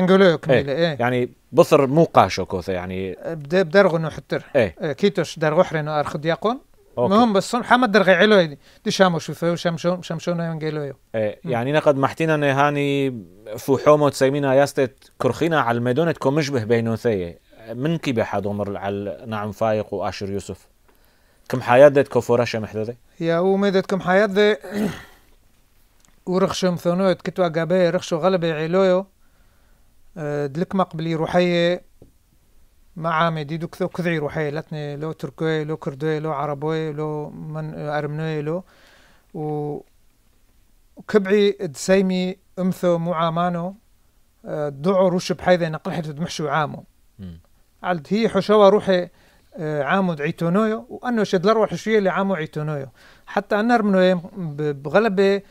كميلة ايه. إيه. يعني بصر مو قاشو كوثا يعني بدە دەرغن و حتر إيه. إيه، درغو حرينو ارخد ئەرخدیاقۆن المهم بس محمد درغي علوي يعني. دي شامشو شامشو نو انقلو يو ايه يعني نقد محتينا نهاني فوحومو تسيمينا ياستت كرخينا على الميدونة كومشبه ثيه من كي بحد عمر على نعم فايق واشر يوسف كم حياة ديت كفورة محدودة يا هو ميدت كم حياة دي (clears throat) ورخشم ثنوت كتوا جابي رخشو غلب عيلويو آه، دلك مقبلي روحية مع مدي دوك ثو كذعي روحية لاتني لو تركوي لو كردوي لو عربوي لو من أرمنوي لو و كبعي دسيمي أمثو مو عامانو آه، دعو روش بحيث نقرحت دمحشو عامو عالد هي حشوة روحي عامود عيتونويو وأنه شدلر شويه لعامو عيتونويو حتى أنر منو بغلبة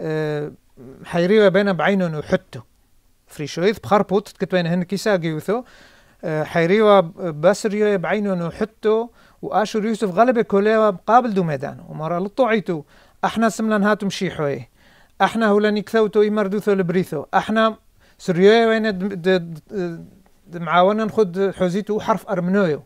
آه، حيريوه بين بعينون وحتو فريشويث بخربوت كتبين هن كيسا جيوثو آه، حيريوه باسريو بعينون وحتو وآشر يوسف غلبة كلها مقابل دو ميدان ومرا لطوعيتو احنا سملان هاتم شيحوي احنا هولان يكثوتو يمردوثو لبريثو احنا سريوه وين معاونا نخد حوزيتو حرف ارمنويو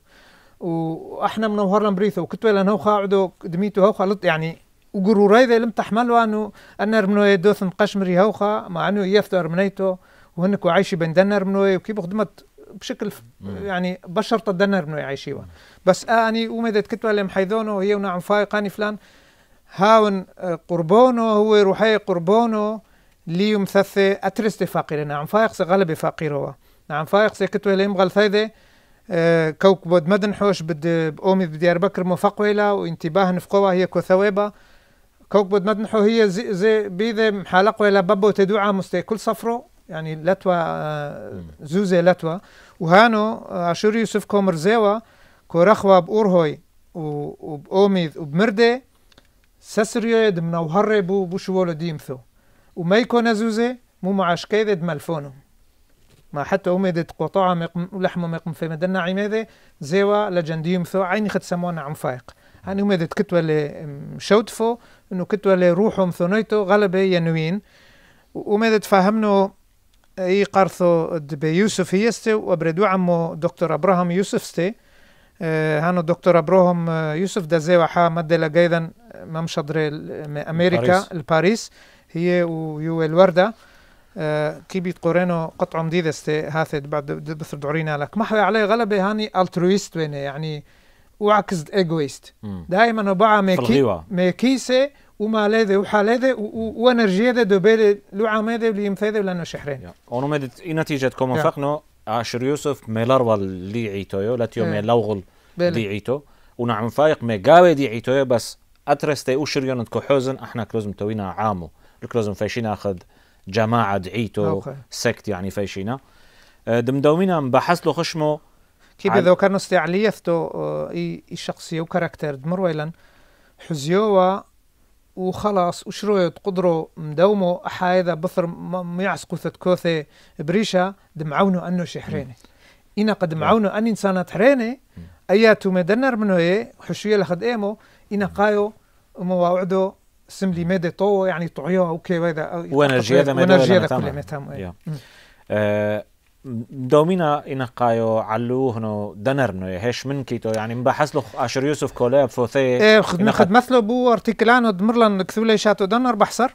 واحنا من لهم بريثو وكتوي لان هو خاعدو دميتو هو خلط يعني وقروري ذي لم تحملوا انه انر منو يدوثن قشمري هوخا مع انه يفتر منيتو وهنك عايش بين دنر منو وكيف خدمت بشكل يعني بشرطة دنر منو يعيشيوا بس آه، اني ومدة كتوا لم حيذونو هي ونعم فايقاني فلان هاون آه، قربونو هو روحي قربونو ليوم ثثي اترستي فقير نعم فايق سي غلبي فاقيروا نعم فايق سي كتوا لم غلثيدي كوك بود مدنحوش بد بأومي بديار بكر مفقولة وانتباه نفقوها هي كثويبة كوك بود مدنحو هي زي, زي بيذي محلقوا إلى بابو تدوعة مستي كل صفرو يعني لتوى آه، زوزي لتوى وهانو آه، عشور يوسف كومر زيوة كورخوة بأورهوي وبأوميذ وبمردي سسريو يد منوهر بو بوشوولو ديمثو وما يكون زوزي مو معاش كيد ملفونو ما حتى أمدت قطعة مقم مقم في مدنا عمادة زيوا لجنديم ثو عيني خد سمونا عم فايق هاني أمدت كتوى لشوتفو إنه كتوى لروحهم ثنيتو غلبة ينوين وأمدت فهمنو اي قرثو دبي يوسف هيستي وبردو عمو دكتور ابراهام يوسف ستي آه هانو دكتور ابراهام آه، يوسف دا زي وحا مادة جيدا ممشدر امريكا الباريس هي ويو الورده آه، كي قورينو قطع مديدستي هاثد بعد بثر دورينا لك محوي عليه غلبة هاني الترويست وينه يعني وعكس إيغويست دائما وبعا ميكي ميكيسه وما لذي وحالذي وانرجي ذا دوبيل لو ذا وليم ذا لأنه شحرين اونو مدت اي نتيجة كوما فقنو عشر يوسف ميلار واللي عيتويو لاتيو ميلوغل دي عيتو ونعم فايق ميقاوي دي عيتويو بس اترستي وشريون كحوزن احنا كلوزم توينا عامو الكلوزم فايشين اخذ جماعة دعيتو سكت يعني فيشينا أه، دمدومينا بحث له خشمو كي بذو كانوا استعليثتو أه، اي شخصية وكاركتر دمر ويلن حزيوا وخلاص وشرويت تقدرو مدومو حايذا بثر ما يعسقو ثتكوثي بريشة دمعونو أنو شحريني إنا قد معونو أن إنسانة حريني أياتو مدنر منو إيه حشوية لخد إيمو إنا قايو ومواعدو سملي ماده تو يعني طعيا اوكي وهذا وانرجي هذا وانرجي هذا كله متهم دومينا إنا قايو علو هنو دنرنو إيه. هش من كيتو يعني مباحث له عشر يوسف كولاب فوثي ايه خد خد مثله بو ارتكلان ودمرلن كثولة شاتو دنر بحصر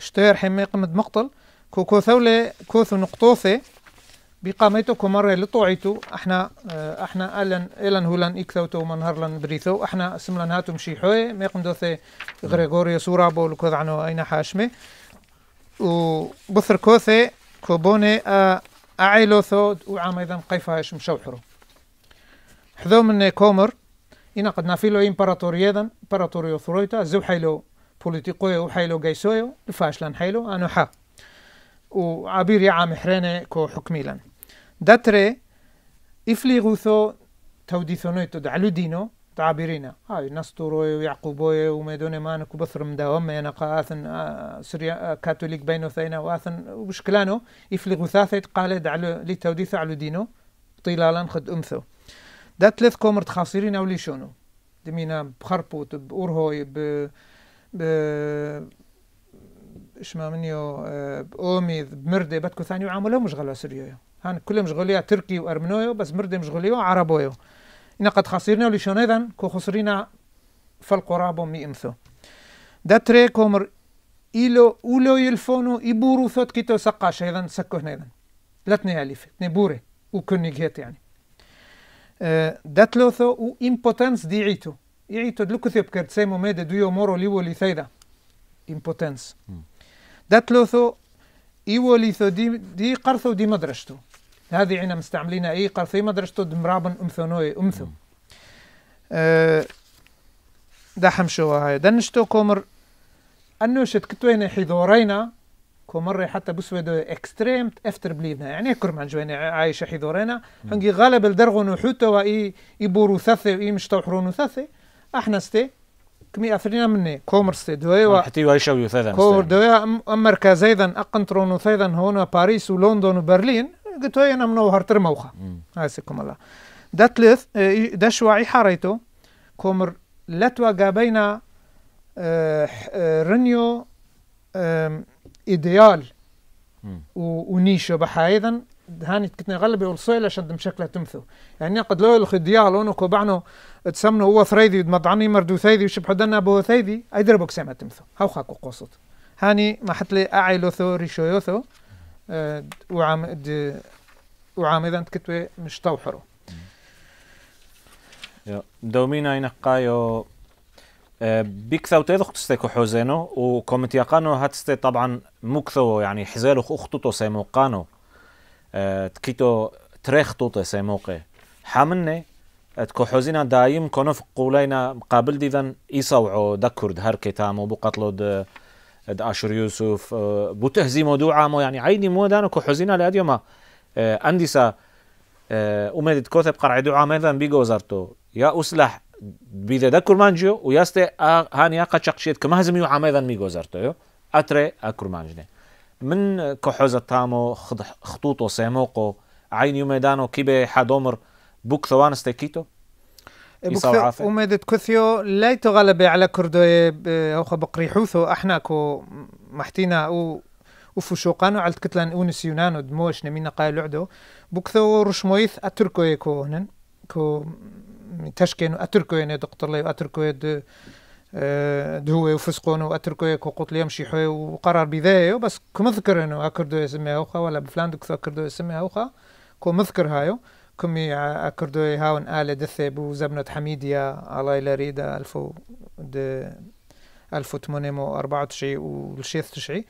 اشتير حمي مد مقتل كو كو ثولي كوثو نقطوثي بقامتو مرة اللي طوعيتو احنا آه، احنا الان الان هولان اكثوتو منهرلن بريثو احنا سملن هاتو مشي حوي ميقم دوثي غريغوريو سورابو لكوذ عنو اين حاشمي و بثر كوثي كوبوني اه اعيلوثو وعام ايضا قيفاش مشوحرو حذو من كومر إنا قد نافيلو إمبراطوري ايضا إمبراطوريو ثرويتا زو حيلو بوليتيقويو وحيلو قيسويو الفاشلان حيلو أنو حا وعبير يا عام حريني كو حكميلاً. إفلي غوثو توديثونوي تدعلو دينو تعابيرينا هاي نسطوروي ويعقوبوي وميدوني مانك وبثر مداوم أنا قاثن سريا كاثوليك بينو ثينا واثن وشكلانو يفلغو ثاثة قال دعلو لتوديث علو دينو طلالا خد أمثو دا تلث كومرت تخاصيرين أو شونو دمينا بخربوت بأورهوي ب ب شما منيو بأومي بمردي باتكو ثاني وعاملو مشغلة سريا هان كل مشغولية تركي وأرمنويو بس مرد مشغولية عربويو إن قد خسرنا لشونيذن كو خسرنا فالقراب مي إمثو دا تري كومر إلو أولو يلفونو إبورو ثوت كيتو سقاش إذن سكو هنيذن ألف أليف بوري وكوني جيت يعني أه، دا تلوثو و إمبوتنس دي عيتو يعيتو دلوكثيو بكرت سيمو ميدا دويو مورو ليو ليثيدا إمبوتنس دا تلوثو إيو ليثو دي, دي قرثو دي مدرشتو هذه عنا مستعملينها اي قرثي مدرسة دمرابن امثونوي امثو أه دا حمشو هاي دنشتو كومر انو شت كتوين حذورينا كومر حتى دو اكستريم افتر بليفنا يعني كرم عن جوين عايشه حذورينا هنجي غالب الدرغون وحوتو اي يبورو ثثي اي مش توحرونو ثثي احنا ستي كمي أثرنا مني كومر دوي و حتى يعيشوا يثذا كومر دوي أم مركزيدا أقنطرون ثيدا هون باريس ولندن وبرلين قلت له انا منوهر موخا هاسكم الله ده اه، ثلاث ده شوعي حريتو كومر لتوا قابينا اه، اه، رنيو ايديال ونيشو بحايدا هاني كتنا غلبي والصيلة عشان مشكلة تمثو يعني قد لو الخديال ونو كوبعنو تسمنو هو ثريدي مضعني مردو ثيدي وشبح دنا بو ثيدي ايدربوك سيما تمثو هاو خاكو قوسط هاني ما حتلي اعي لوثو ريشو يوثو uaamedant ketwe دومينا اين قايو أه، بيكثو تيدو خطستي كحوزينو وكومت يقانو هاتستي طبعا مكثو يعني حزالو خطوتو سيموقانو أه تكيتو تريختوتو سيموقي حامني اتكو أه، حوزينا دايم كونو فقولينا مقابل ديذن إيصوعو دكرد هركي تامو بقتلو داشر يوسف آه، بوتهزي موضوع مو يعني عيني مو دانك حزينا لاديما انديسا آه، آه، اومدت كتب قرع دعاء ماذا بيجو زرتو يا اسلح بيدا دكر مانجيو وياستي هاني قشق شيت كما هزم يوعى ماذا ميجو زرتو اتري اكر مانجني من كحوزة تامو خطوطو سيموقو عين يومي دانو كيبي حدومر بوك ثوان استكيتو يساو عافية كثيو لا يتغلب على كردوي أخو بقري حوثو أحنا كو محتينا أو و وفشوقانو على كتلان اونس يونانو دموش نمينا قايل لعدو بكثو رشمويث اتركو يكو هنن كو تشكينو اتركو يعني دكتور لي اتركو يد دو آه، دهو وفسقونو اتركو يكو قلت لي امشي حوي وقرار بذايو بس كو مذكر انه اكردو يسميها اوخا ولا بفلان دكتور اكردو يسميها اوخا كو مذكر هايو کمی ئەکردۆی هاون آلة دەثێ بوو زەبنەت حەمیدە ئاڵای لەریدا ئەلف ئەلف تمونێ و أربعة تشي وشيث تشعي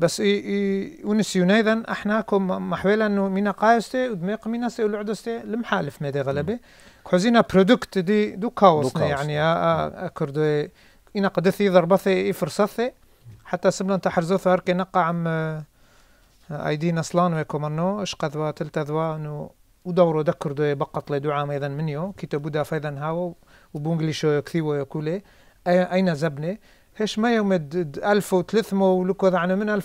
بس ونسيونايدا احنا كم محولا انه مينا قايستي ودميق مينا سي ولعدستي لمحالف ميدي غلبي كوزينا برودكت دي دو كاوس يعني نعم. آه، آه، نعم. اكردو انا قدثي ضربثي فرصثي حتى سبنا تحرزو ثار نقع عم آه، ايدينا صلان ويكم انه اشقذوا تلتذوا نو ودورو دكردو بقط لي دعام ايضا منيو كتاب دا فايضا هاو وبونجليش كثير يكولي اين زبنه هش ما يوم مو ولكو ذعنا من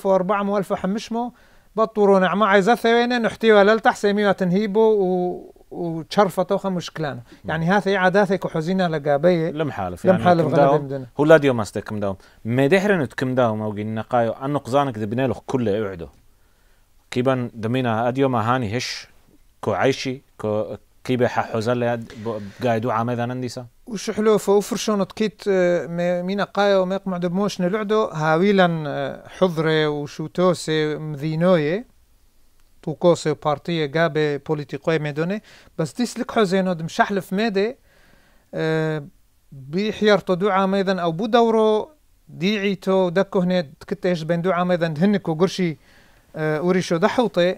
وحمش مو بطورونا عما عايزة ثوينة نحتيوها للتح سيميوها تنهيبو و وشرفة توخا مشكلان يعني هذا عاداتك وحزينة لقابية لم حالف يعني لم حالف هو لا ديو ماستك كم داوم ما دحرن كم داوم او قلنا قايو انو قزانك دبنا كله يعدو كيبان دمينا اديو ما هاني هش كعيشي ك كيبي حوزل قاعدو عمدا نديسا وش حلوفه وفرشون تكيت آه، مينا قايا وما يقمع دبموش نلعدو هاويلا آه، حضري وشوتوسي مذينوية توكوسي وبارتية قابي بوليتيقوي ميدوني بس ديس لك حوزينو دمشحلف ميدي آه، بيحيرتو دو عمدا او بو دورو ديعيتو دكو هنا تكتش بين دو عمدا هنكو قرشي وريشو دحوطي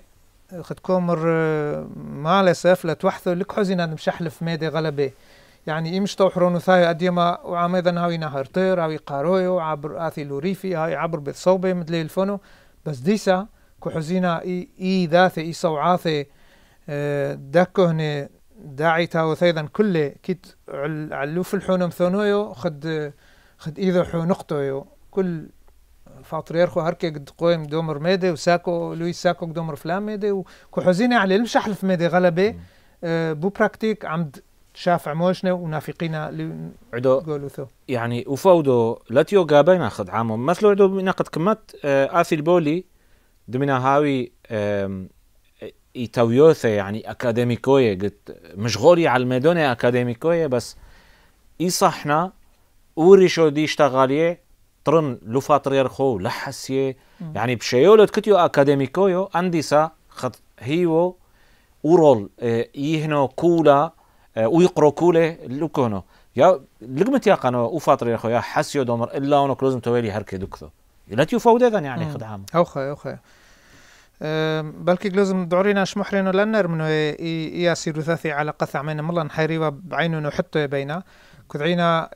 خد كومر آه، مع الأسف لتوحثو لك حزنا مشحلف مادي غلبة يعني إمش توحرون ثاي أديما وعميدا هاوي نهر طير هاوي قارويو عبر آثي لوريفي هاي عبر بتصوبة مثل الفونو بس ديسا كو إي, إي ذاثي إي صوعاثي آه، هني داعي تاو ثيدا كله كيت علوف الحونم ثونويو خد خد إيذو حو نقطويو كل فاطريرخو هركي قد قويم دومر ميدي وساكو لويس ساكو دومر فلان ميدي وكحزيني على المشحل في ميدي غلبة آه، بو براكتيك عم شافع موشنا ونافقينا عدو قولوثو يعني وفودو لاتيو قابينا خد عامو مثلو عدو نقد كمات آه، آثي البولي دمنا هاوي آه، يتويوثة يعني أكاديميكوية قد مشغولي على الميدونة أكاديميكوية بس إيصحنا وريشو دي اشتغالية ترن لو فاطرير خو لحسيه يعني بشيولت كتيو اكاديميكويو انديسا خط هيو ورول آه، يهنو كولا آه، ويقرو كولا لوكونو يا لقمت يا قانو وفاطري خو يا حسيو دومر الا ونك لازم توالي هركي دكتو لا تيو فودادا يعني خد عام اوخا بلكي كلوزم دعورينا شمحرينو لنر منو يا سيرو ثاثي على قثع من ملا نحيريوا بعينو نحطو بينا كدعينا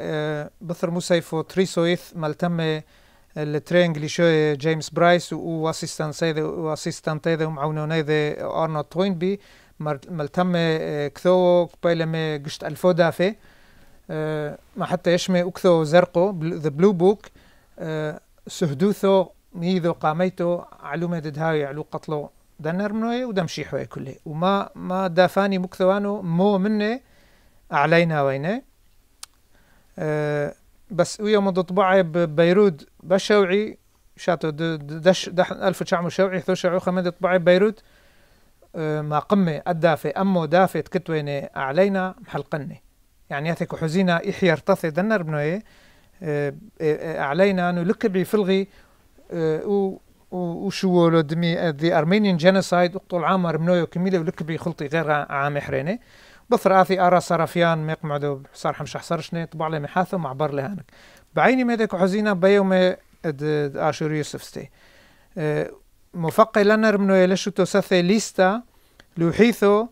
بثر موسيفو تريسويث ملتم الترينغ لشو جيمس برايس و اسيستان سيد و اسيستان تيد ومعونون ايد ارنو توينبي ملتم كثو قبيل ما قشت الفو دافي ما حتى يشمي اكثو زرقو ذا بلو بوك سهدوثو ميذو قاميتو علومه ددهاوي علو قتلو دنر منوي ودمشي حوي كله وما ما دافاني مكثوانو مو مني علينا وينه بس ويوم ضد ببيروت بشوعي شاتو دش دح ألف تشعمو شوعي ثو شوعي خمد بعض بيروت أه، ما قمة الدافي أمو دافت كتويني علينا محلقني يعني يثك حزينة إحي تثي دنر بنوي أه، أه، علينا أنه لكبي فلغي وشو دمي دي أرمينيان جينوسايد وقتل عامر منوي وكميلة ولكبي خلطي غير عام حريني بثر آثي أرى صرفيان ميق معدو صار حمش حصر شني طبع لي محاثو معبر لهانك بعيني ميدك حزينة اد آشور يوسف ستي مفقي لنا رمنو يلشو توسثي ليستا لوحيثو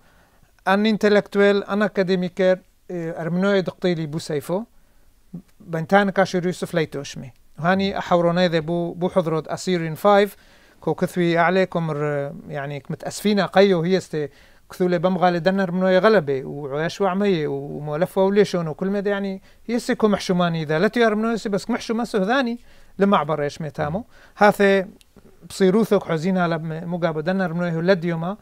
أن انتلكتويل أن أكاديميكر أرمنو دقطيلي بو سيفو بنتان كاشور يوسف ليتو شمي هاني أحوروني ذي بو بو حضرود أسيرين فايف كو كثوي أعلي كمر يعني متأسفين قيو هي استي كثولة بمغالة دنر منو غلبة وعياش وعمية ومولف وليشون وكل مدى يعني يسكو محشوماني إذا لا تيار يسي بس محشومة ثاني لما عبر إيش ميتامو هاثي بصيروثك حزينة لمقابة دنر منو ولد يوما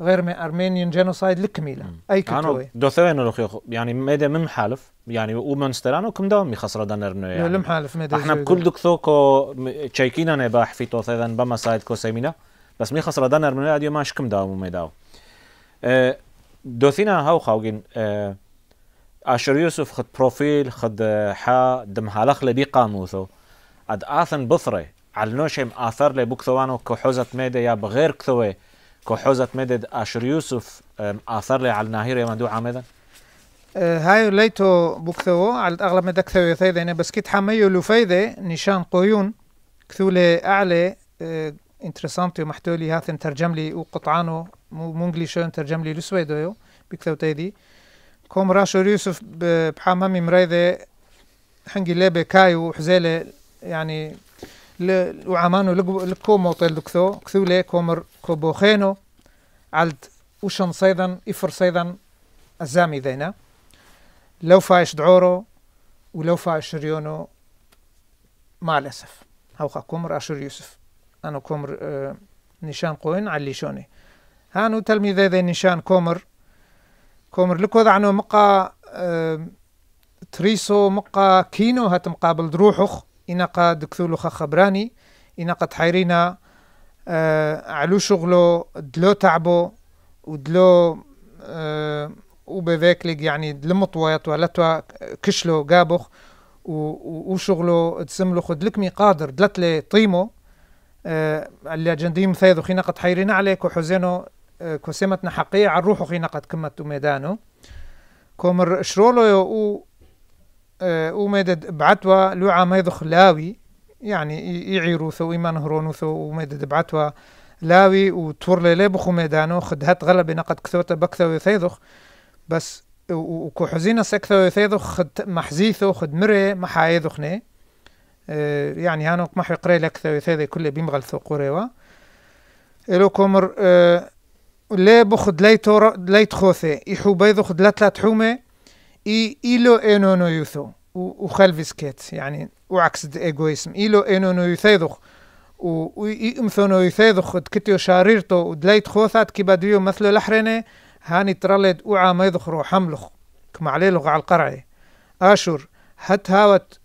غير من أرمينيان جينوسايد لكميلة أي كتوي يعني دوثوين يعني ميدا من حالف يعني ومن سترانو كم دوم يخسر دنر منو يعني لم حالف ميدا احنا بكل دكثوكو تشايكينا نباح في توثيذن بما سايد كو سيمينا بس مي خسر دنر منو يعني ما شكم دوم ميداو دوثينا هاو خاوغين اشر يوسف خد بروفيل خد حا دم هالخ لبي قاموثو اد اثن بثري على نوشم اثر لي بوكثوانو كحوزة ميدا يا بغير كثوي كحوزة ميدا اشر يوسف اثر لي على ناهير يا مندو عمدا هاي ليتو بوكثو على اغلب مدى كثوي ثيدا بس كيت حميو لفيدة نشان قيون كثولي اعلى انترسانتي ومحتولي هذا ترجم لي وقطعانه مو انجليشي ترجم لي لسويدو يو بكثو تيدي كوم راشو يوسف بحام همي مريضة حنجي ليبي كاي وحزيلة يعني ل وعمانو لكو موطيل دكثو كثو لي كومر كوبوخينو عالد وشن صيدا افر صيدا الزامي ذينا لو فايش دعورو ولو فايش ريونو مع الاسف هاو خاكم راشر يوسف انو كومر آه، نشان قوين على شوني هانو تلميذي ذي نشان كومر كومر لكو ذعنو مقا آه، تريسو مقا كينو هات مقابل دروحوخ إنا قا دكثولو خبراني إنا قد حيرينا آه، علو شغلو دلو تعبو ودلو آه وبذاك لك يعني دلمطويت ولا كشلو قابوخ وشغلو تسملو خد لكمي قادر دلتلي طيمو آه، الجنديم ثيذو خنقت حيرنا عليك حزينو آه، كوسمتنا حقية على روحو خنقت كمتو ميدانو كومر شرولو يو او آه، ميدد بعتوا لوعا ميدو خلاوي يعني يعيرو ثو إيمان هرونو ثو بعتوا لاوي وتور ليلي بخو ميدانو هات غلبي نقد كثوتا بكثو يثيذخ بس وكو حزينا سكثو يثيذخ خد محزيثو خد مري خني آه، يعني هانوك محو قري لك ثوي كل بيمغل ثقوريوا إلو كومر آه، لا بخد لي تور لي يحو بيضو خد لتلا تحومة إي إلو إنو نو يوثو وخلفيس خلفيسكيت يعني وعكس إيغويسم إلو إنو نو يثيذوخ وإمثونو خد كتيو شاريرتو ودليت خوثات كي بديو مثلو لحرنة هاني ترلد وعا ميذخرو حملخ كما عليلغ على القرعي آشور هت هاوت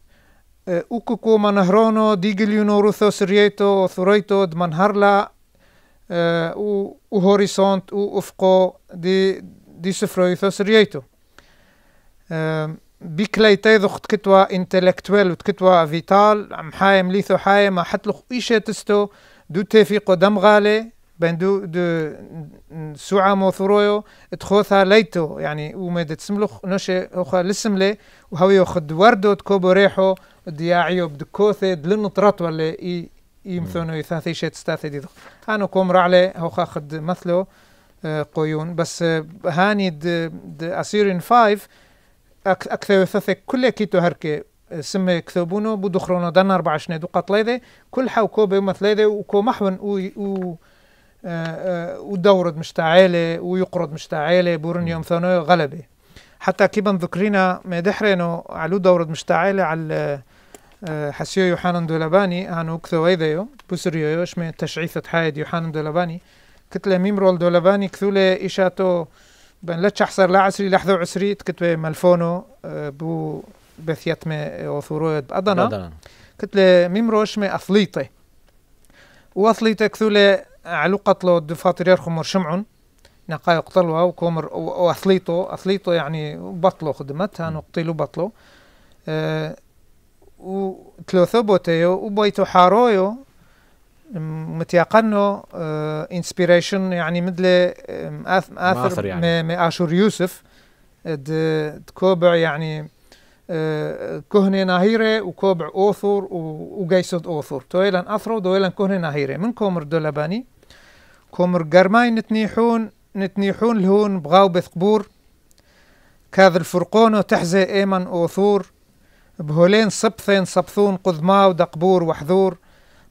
E, ukoko manahrono digeljuno rutho sirjeto thurojto dmanharla e, u, u horizont u ufqo di di sifrojtho sirjeto بكليتي ضغط كتوى انتلكتوال وتكتوى فيتال عم حايم ليثو حايم حتلق ايشي تستو دو تيفي دم غالي بين دو دو سوعة مو ثرويو تخوثا ليتو يعني وما تسملخ نوشي اخا لسملي وهو ياخد وردو تكوبو ريحو diyaaiyo bdikooteed linutrat wale يمثونو ثلاثي شيت ستاثي ديدو هانو كوم رعلي هو خاخد مثلو آه، قويون بس آه، هاني د, د اسيرين فايف أك اكثر ثلاثي كل كيتو هركي آه، سم كثوبونو بو دخرونو دان اربع شني دو قطليدي كل حو كوبي مثليدي وكو محون و, و ودورد مشتعالي ويقرد مشتعالي بورن يوم ثانوي غلبي حتى كيبا ذكرينا ما دحرينو علو دورد مشتعالي على حسيو يوحنا دولاباني يوم بسريو يوش شمي تشعيثة حايد يوحنا دولاباني كتلة ميمرول دولاباني كثولة إشاتو بن لا تشحصر لا عسري لحظة عسري تكتب ملفونو بو بثيتمة وثورويد بأدنا كتلة ميمرو شمي أثليطي وأثليطي كثولة علو قتلو دفاتر يرخمر شمعون نقا يقتلوها وكومر وأثليطو أثليطو يعني بطلو خدمتها نقتلو بطلو أه ثلاثة بوتيو وبيتو حارويو متيقنو انسبيريشن آه، انسبيريشن يعني مدل مآثر, مآثر يعني. من اشور يوسف تكوبع يعني اه كهنة ناهيرة وكوبع اوثور وقيسود اوثور تويلا اثرو دويلا كهنة ناهيرة من كومر دولاباني كومر قرماي نتنيحون نتنيحون لهون بغاو بثقبور كاذ الفرقونو تحزي ايمن اوثور بهولين صبثين صبثون قذما دقبور وحذور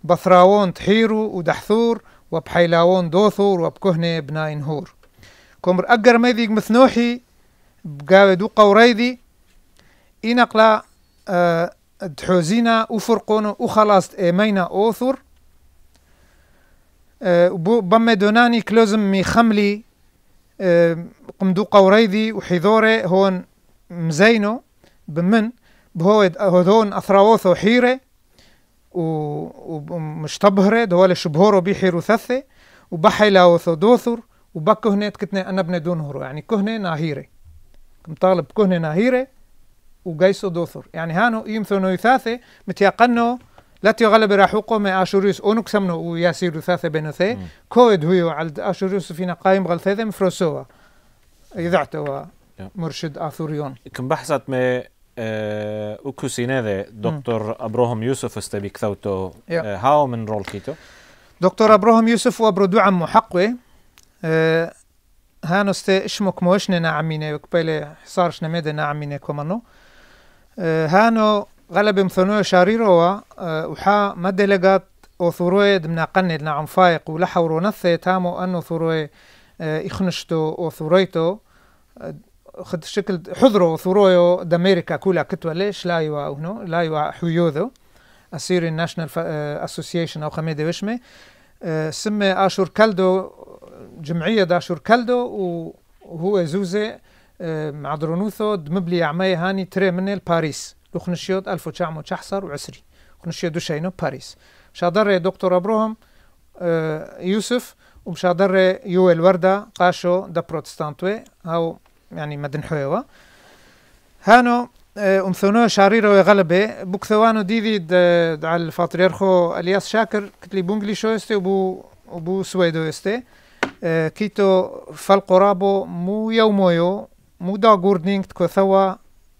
بثراون تحيرو ودحثور وبحيلاون دوثور وبكهنة بناينهور هور كمر أقر ميذيق مثنوحي بقاوي دو قوريدي إنقلا أه دحوزينا وفرقون وخلاص إيمينا أوثور أه دوناني كلوزم مي خملي آه، قمدو قوريدي وحذوري هون مزينو بمن بهود هذون أثراوثو وحيرة ومش طبهرة دول شبهور وبيحير وثثة ثثة وثودوثر وبكهنة كتنة أنا بني دونهر يعني كهنة ناهيرة كم طالب كهنة ناهيرة وقيسو دوثر يعني هانو يمثنو يثاثة متيقنو لا تغلب راحوقو ما اشوريوس أونو كسمنو وياسير ثاثة بينثي كود هويو على اشوريوس فينا قايم غلثيثة مفروسوها يذعتوا مرشد اثوريون كم بحثت ما uku sinede دكتور أبروهم يوسف استبيك ثوتو هاو من رول كيتو دكتور أبروهم يوسف وأبرو دعم محقوي هانست اشمك موشنا نعمينة وكبالي حصارش نميدة نعمينة كومانو هانو غلب مثنو شاريرو وحا مدلقات وثروي دمنا قند نعم فايق ولحور نثي تامو أنو ثروي إخنشتو وثرويتو خد شكل حضرو ثرويو دامريكا كولا كتوا ليش لا يوا هنو لا يوا حيوذو اسيري ناشنال اسوسيشن آه، او خميدة وشمي آه، سمي اشور كالدو جمعية دا اشور كالدو وهو زوزي آه، مع درونوثو دمبلي عمي هاني تري من باريس لخنشيوت 1919 وعسري خنشيوت دوشينو باريس شادر دكتور ابروهم يوسف ومشادر يويل وردة قاشو دا بروتستانتوي هاو يعني مدن حويوة هانو آه، أمثونو شاريرو غلبة بوكثوانو ديفيد دع آه، الفاتريرخو الفاطريرخو الياس شاكر كتلي بونجلي شو يستي وبو وبو سويدو يستي آه، كيتو فالقرابو مو يومويو مو دا غوردنينغ تكوثوا ثوا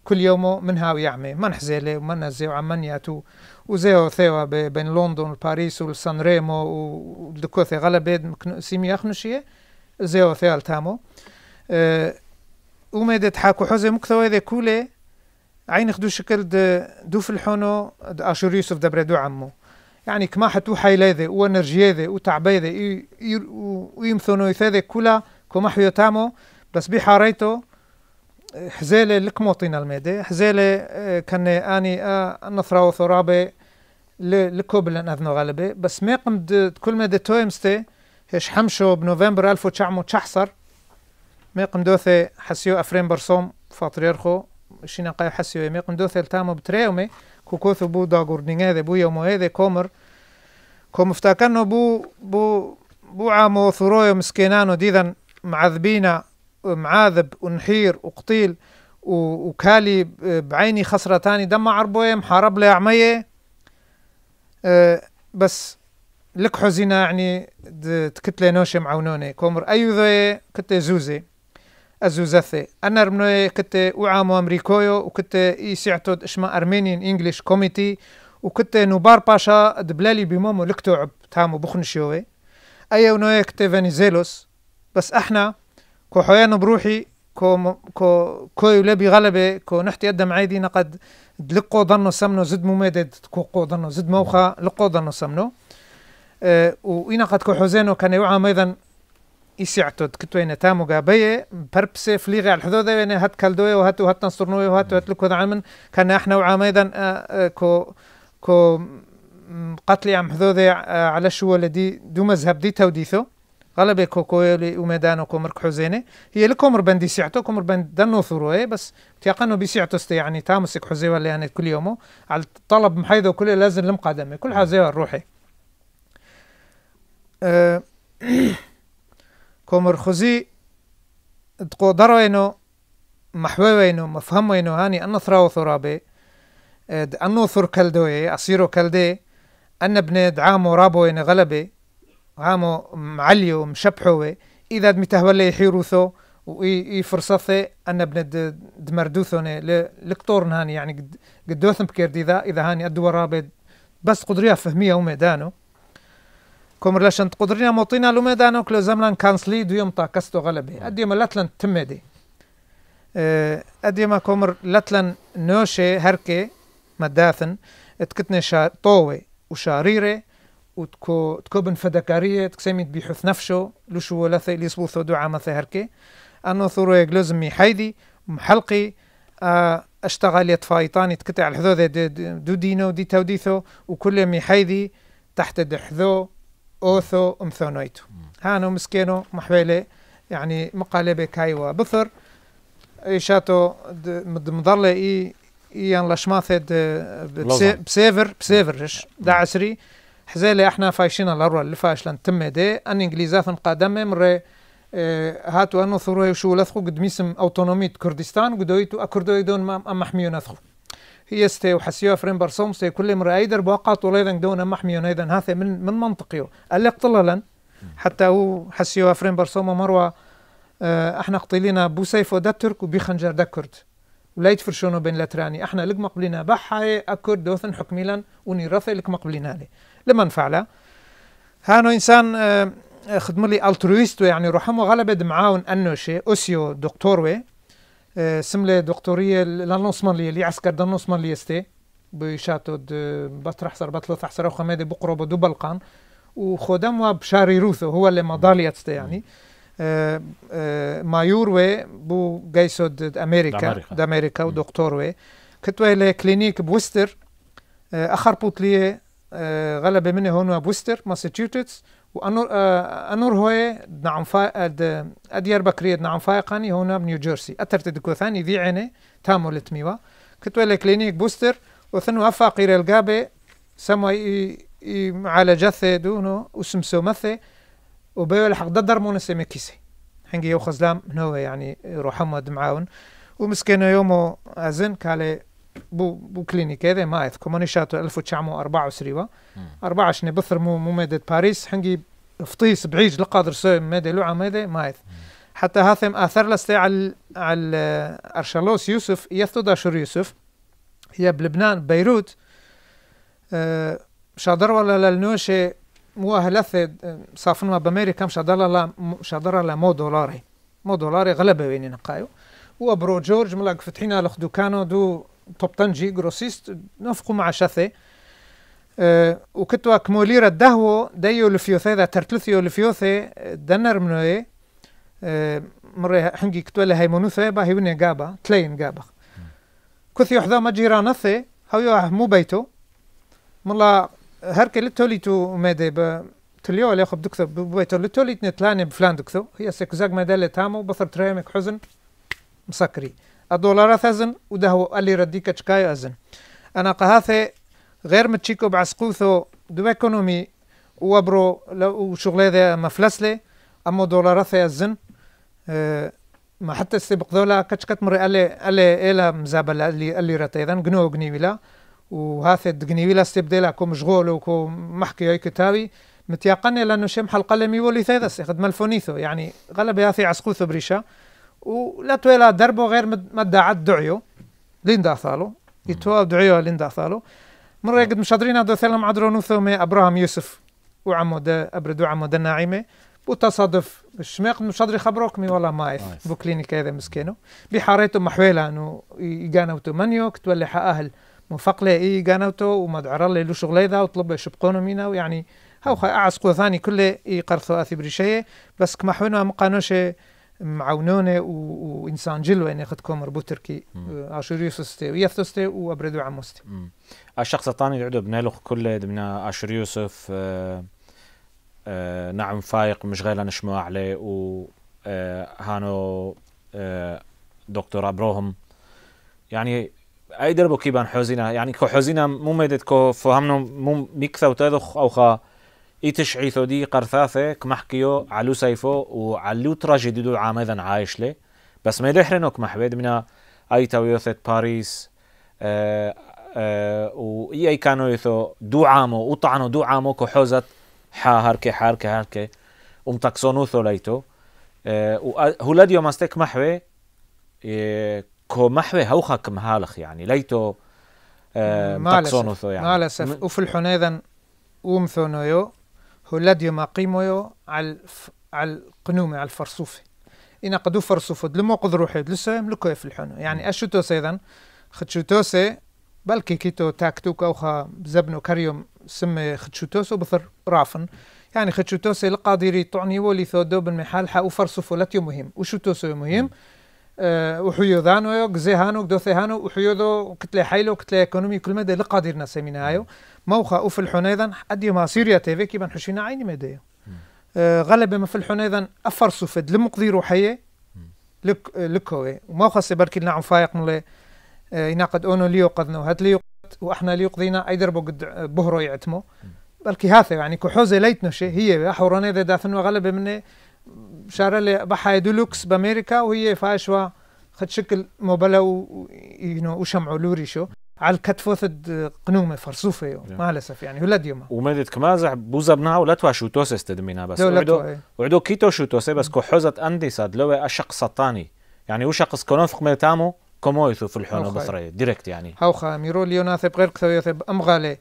كل يومو من هاو يعمي ما نحزيلي وما هزيو عمان ياتو وزيو ثيوا بين لندن وباريس والسان ريمو والدكوثي غلبة سيمي أخنشية زيو ثيال تامو أه اومدت حاكو حوزي مكتوى ذا كولي عين خدو شكل د دوف الحونو د اشور يوسف دو عمو يعني كما حتو حيلاذي ونرجيذي وتعبيذي ويمثونو يثاذي كولا كما تامو بس بحاريتو حزيلة لك موطينا الميدي حزيلة آه، كان اني آه، نثرة وثرابي لكوبلن اذنو غالبي بس ما قمد كل مدى تويمستي هش حمشو بنوفمبر 1919 ميقم دوثي حسيو أفرين برسوم فاطريرخو شينا قاي حسيو ميقم دوثي التامو بتريومي كوكوثو بو داغور نينغاذي بو يومو هذي كومر كوم افتاكنو بو بو بو عامو ثرويو مسكينانو ديذا معذبينا معاذب ونحير وقتيل وكالي بعيني تاني دم عربوية محارب لي عمية أه، بس لك حزينة يعني تكتلي نوشي معونوني كومر أيو ذي كتلي زوزي الزوزاثي انا رمنوي كنت أعام امريكويو وكنت يسعتد اشما ارمينيان انجليش كوميتي وكنت نوبار باشا دبلالي بمومو لكتوعب تامو بخنشيوي ايا ونوي كنت فانيزيلوس بس احنا كو حيانو بروحي كو كو كو ولابي غلبة كو نحتي قدم عادي نقد دلقو ظنو سمنو زد ممدد كو قو ظنو زد موخا لقو ظنو سمنو أه وإنا قد كو حزينو كان يوعام أيضا يسعتد كتوينة تامو قابية بربسة فليغة على الحدودة يعني هات كالدوية وهات وهات نصرنوية وهات وهات لكو عمن كان احنا وعام ايضا آه، آه، كو كو قتلي عم حدود آه، على شو الذي دو مذهب دي توديثو كو وميدان وكو مرك حزينة هي لكومر بندي سعتو كومر بند دنو ثروه إيه، بس تيقنوا بسعتو استي يعني تامسك حزيوة اللي يعني كل يومو على طلب محايدو كله لازم لم كل حزيوة روحي أه (clears throat) كومرخزي تقدر وينو محوي وينو مفهم وينو هاني أن ثرا وثرابي أنو ثر كلدوي أصيرو كلدي أن ابن دعامو رابو وين غلبي عامو معليو مشبحوي إذا متهولي يحيروثو وإي فرصة أن ابن دمردوثوني لكتورن هاني يعني قدوثن بكير دي ذا إذا هاني أدو رابد بس قدرية فهمية وميدانو کۆمرلەشەند قدرینە مۆتینا لومێدانەوە کلە زەمران کانسلی دوێم تا کەستۆ غەلبێ آه. ئەدیێمە لەتلەن تمێدی ئەدیێمە کۆمر لەتلەن نۆشێ هەرکێ مەداثن اتکتنێ تۆوێ و شاریرێ وتكو بن فدكارية تكسميت بحث نفسه لشو لثي ليسبو ثو دعا مثي هركي أنو ثورو يقلزمي حيدي محلقي أشتغل يتفايطاني تكتع الحذو دو دينو دي توديثو وكل مي حيدي تحت دحذو اوثو امثونويتو هانو مسكينو محويله يعني مقالبه كايوا بثر ايشاتو مضله اي ايان لشماثد بسيفر بسيفرش دا عسري حزيلي احنا فايشين الاروا اللي فايش لان تمي دي ان انجليزات مري اه هاتو انو ثروه شو لثخو قد ميسم اوتونوميت كردستان قدويتو اكردويدون ام محميون نثقو هيستي وحسيو فريم برسوم سي كل مرة ايدر بواقع طوليدن دون محميون ايضا هاثي من من منطقيو لك طلالا حتى هو حسيو فريم برسوم مروة اه احنا قتلينا سيفو دا ترك وبيخنجر دا كرد ولا يتفرشونو بين لاتراني احنا لك مقبلينا بحاي اكرد دوثن حكميلا ونيرثي لك مقبلينا لي لما نفعلا هانو انسان اه خدملي الترويستو يعني روحمو غلبة معاون انو شي اوسيو دكتوروي سمله دكتوريه للنصمان لي اللي عسكر دنصمان لي استي بشاتو بطرح بطلو تحصر حسر خمادي بقرو بدو بلقان وخدم وبشاري روثو هو اللي مضالي استي يعني مايور وي بو جايسو د امريكا د امريكا ودكتور وي كتوى لي كلينيك بوستر اخر بوتليه غلبه مني هون بوستر ماساتشوستس وأنور آه، هو نعم آه، أدير بكري نعم فايقاني هنا جيرسي اثرت دكو ثاني ذي عيني تامو لتميوا ولا كلينيك بوستر وثنو أفاقير القابي سمو معالجة دونو وسمسو مثي وبيو الحق ددر مونس مكيسي حنجي يوخز لام نوي يعني روح محمد معاون ومسكينه يومو أزن كالي كلينيك هذا ما اذكر مانيشاتو 1974 24 بثر مو مو مادة باريس حنجي فطيس بعيج لقادر سوي مادة لوعة مادة ما حتى هاثم اثر لستي على على ارشالوس يوسف يثو داشور يوسف هي بلبنان بيروت آه، شادر ولا للنوشة مؤهلة آه، صافنوا بامريكا شادر لا شادر لا مو دولاري مو دولاري غلبة وين نقايو وابرو جورج ملاك فتحينا لخدو كانو دو طبطنجي جروسيست نفقو مع شاثي أه وكتوا كموليرا دهو ديو لفيوثي ذا ترتلثيو لفيوثي دنر منوي أه مرة حنجي كتوا لها منوثي با هيوني قابا تلين قابا كثي وحدا ما جيرانثي هاو مو بيتو ملا هركي لتوليتو ميدي ب تليو اللي خب دكتو ببيتو لتوليت نتلاني بفلان دكتو هي سيكزاق مدالة تامو بثر تريمك حزن مسكري الدولارات أزن ودهو اللي رديك تشكاي أزن أنا قهاثي غير متشيكو بعسقوثو دو اكونومي وابرو شغلة ذا مفلسلي أما دولارات أزن أه ما حتى السيبق ذولا كتشكت مري ألي ألي إلا مزابل ألي ألي رتي ذن جنو جنيويلا وهاثي دجنيويلا استبديلا كو مشغول وكو محكي أي كتابي متيقن لأنه شمح القلمي ولي ثيذا استخدم الفونيثو يعني غلب ياثي عسقوثو بريشا ولا تويلا دربو غير ما دعت دعيو لين داثالو يتوا دعيو لين داثالو مرة قد مشادرين هذا ثلم عدرو نوثومي أبراهام يوسف وعمو دا أبردو عمو دا ناعمة وتصادف الشميق مشادري خبروك مي والله مايث بو كلينيكا هذا مسكينو بحاريتو محويلة انو يقانوتو منيوك تولي أهل مفقلة إي قانوتو ومدعر الله له شغلي ذا وطلب شبقونو مينا ويعني هاو خا أعسقو ثاني كله يقرثو أثي بريشية بس كمحوينو مقانوشي معونونه و, انسان جلو يعني قد كومر بو تركي اه، اشوريوس استي ويفتستي وابردو عموستي الشخص الثاني اللي عدو بنالوخ كله دمنا اشور يوسف اه، اه، نعم فايق مش غير نشمع عليه و هانو دكتور ابروهم يعني اي دربو كيبان حوزينا يعني كو حوزينا مو ميدت كو فهمنا مو ميكثا وتادخ او خا ايتش عيثو دي قرثاثه كمحكيو علو سيفو وعلو علو تراجیدی دو إذن عايش لي بس ما لحرنو كمح بيد منا اي تويوثة باريس آه، آه، و اي كانو يثو دو عامو وطعنو دو عامو كحوزت حا هركي هاركي هركي ومتكسونو ثوليتو آه، و وهولاد يوم استك محوي كو محوي هوخا كمهالخ يعني ليتو تكسونو ثو يعني مع الأسف وفي الحنيذن ومثونو يو هولاديو ماقيمويو على الف... على القنومي على الفرصوفي إنا قدو فرصوفو دلمو قد روحي دلسا ملكو في الحنو يعني أشو توسي إذن خدشو توسي بلكي كيتو تاكتوك أو خا زبنو كريوم سمي خدشو توسو بثر رافن يعني خدشو توسي القادري طعني ولي ثودو بالمحال حا وفرصوفو لاتيو مهم وشو توسو مهم أه وحيو ذانو يوك هانو هانوك دوثي هانو وحيو ذو كتلي حيلو كتلي اكونومي كل مدى لقادرنا سيمينا هايو موخا او في الحنيذن ادي ما سوريا تيفي كيما حشينا عيني مدية آه غلبة ما في الحنيذن افر سفد لمقضي روحية لك لكوي وموخا سبركي لنا فايق ملي آه يناقد اونو ليو قدنا وهات ليو واحنا ليو قضينا اي دربو قد آه، بهرو يعتمو بلكي هاثي يعني كحوزه ليتنا شي هي حوراني ذا دافن وغلبة مني شارع لي بحا يدولوكس بامريكا وهي فاشوا خد شكل موبلا وشمعوا لوري شو على الكتفوث قنومه فرصوفه ما الاسف يعني هلا ديما ومدت كمازع بوزا بنها ولا توا شوتوس استدمينا بس وعدو إيه. وعدو كيتو شو شوتوسي بس كو كحوزت اندي ساد لو اشق سطاني يعني وشق سكونون فق ميتامو كومويثو في الحونه بصرية ديركت يعني هاو خا ميرو ليوناث ليوناثب غير كثويوثب امغالي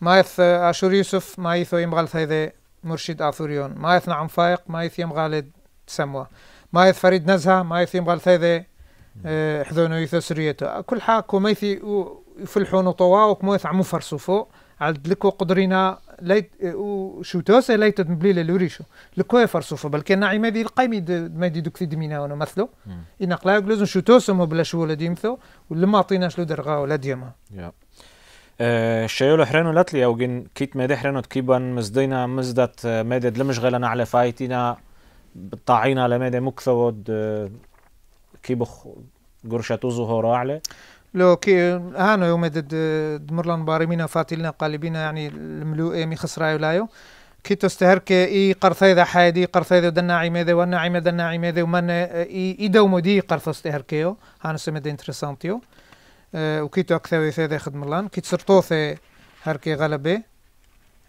مايث اشور يوسف مايثو يمغال ثايده مرشد اثوريون مايث نعم فايق مايث يمغال تسموه مايث فريد نزهه مايث يمغال ثايده حذونو يثو سريته كل حاكو ميثي نطوا وطوا يثعموا عمو فوق عاد لكو قدرينا ليت وشو توسع ليت مبليل لوريشو لكو فوق بل نعيمه دي القيمي ما دي دوك في دمينا وانا مثلو إن لازم شو توسع ما بلا شو ولا ديمثو ولا ما عطيناش لو درغا ولا ديما آه، شيول حرانو لاتلي او جن كيت ما حرانو تكيبان مزدينا مزدت آه، مدد لمشغل انا على فايتنا بالطاعينا مدى مكثود آه، كيبخ قرشة زهور أعلى لو كي هانو يوم دمرلان بارمينا فاتلنا قالبينا يعني الملوء مي خسراي ولايو كي كي اي قرثي ذا حادي قرثي ذا دناعي ماذا وناعي ماذا ناعي ومن اي دومو دي استهر كيو هانو سمد انترسانتيو اه وكيتو اكثاوي ثي ذا خدم كي تسرطو ثي هركي غلبي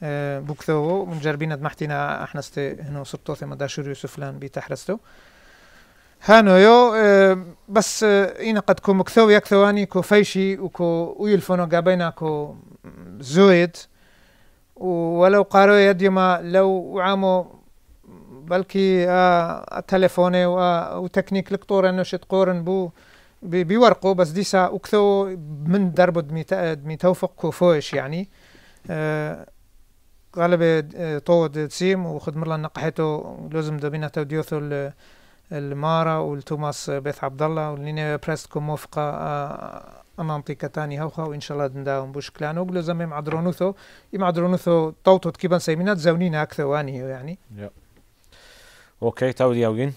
اه بوكثو من جربينا دمحتينا احنا ستي هنو سرطو ثي مداشور يوسف لان بيتحرستو هانويو آه، بس آه، إنا قد كو مكثو يكثواني كو فيشي وكو ويلفونو قابينا كو زويد ولو قارو يديما لو عامو بلكي آه، التليفوني وتكنيك لكتور انو شت قورن بو بورقو بس ديسا وكثو من دربو دمي توفق كوفوش يعني غالبا طود تسيم وخد مرلا قحيتو لازم دبينا توديوثو المارا والتوماس بيث عبد الله ولينا برستكم موفقة آه، أنا انانطيكا تاني هوخا وان شاء الله دنداهم بوشكلان كلان وقلو زمي مع درونوثو يمع درونوثو طوطو تكيبان سيمينات زونينا اكثر واني يعني اوكي تودي اوجين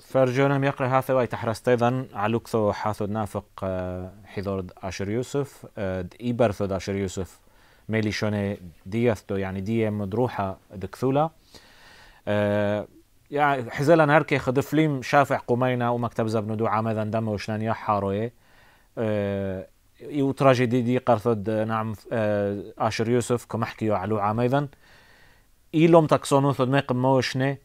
فرجونا يقرا هذا واي تحرست ايضا علوكثو حاثو نافق آه، حضور اشر يوسف ايبرثو آه، اشر يوسف ميلي شوني ديثتو يعني دي مدروحه دكثولا أه يعني حزلن هركي خدفليم شافع قمينا ومكتب زبن دو عمدا دم وشنان يحاروي اه يو تراجيدي دي قرثد نعم اه آشر يوسف كمحكيو علو اي لوم تاكسونو ثد ميقم موشني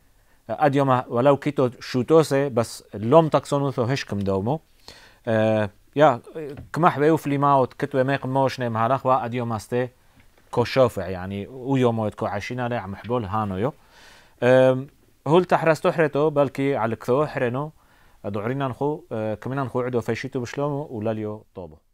أديوما ولو كيتو شوتوسي بس لوم تاكسونو ثو هشكم دومو اه يا كمح بيو فليماوت كتوى ميق موشني مهالخوا أديوما ستي كو شوفع يعني ويومو يتكو عشينا لي عم حبول هانو يو هول تحرس تحرتو بلكي على كثو حرنو دعرينا نخو آه، كمينا نخو عدو فيشيتو بشلومو ولاليو طوبو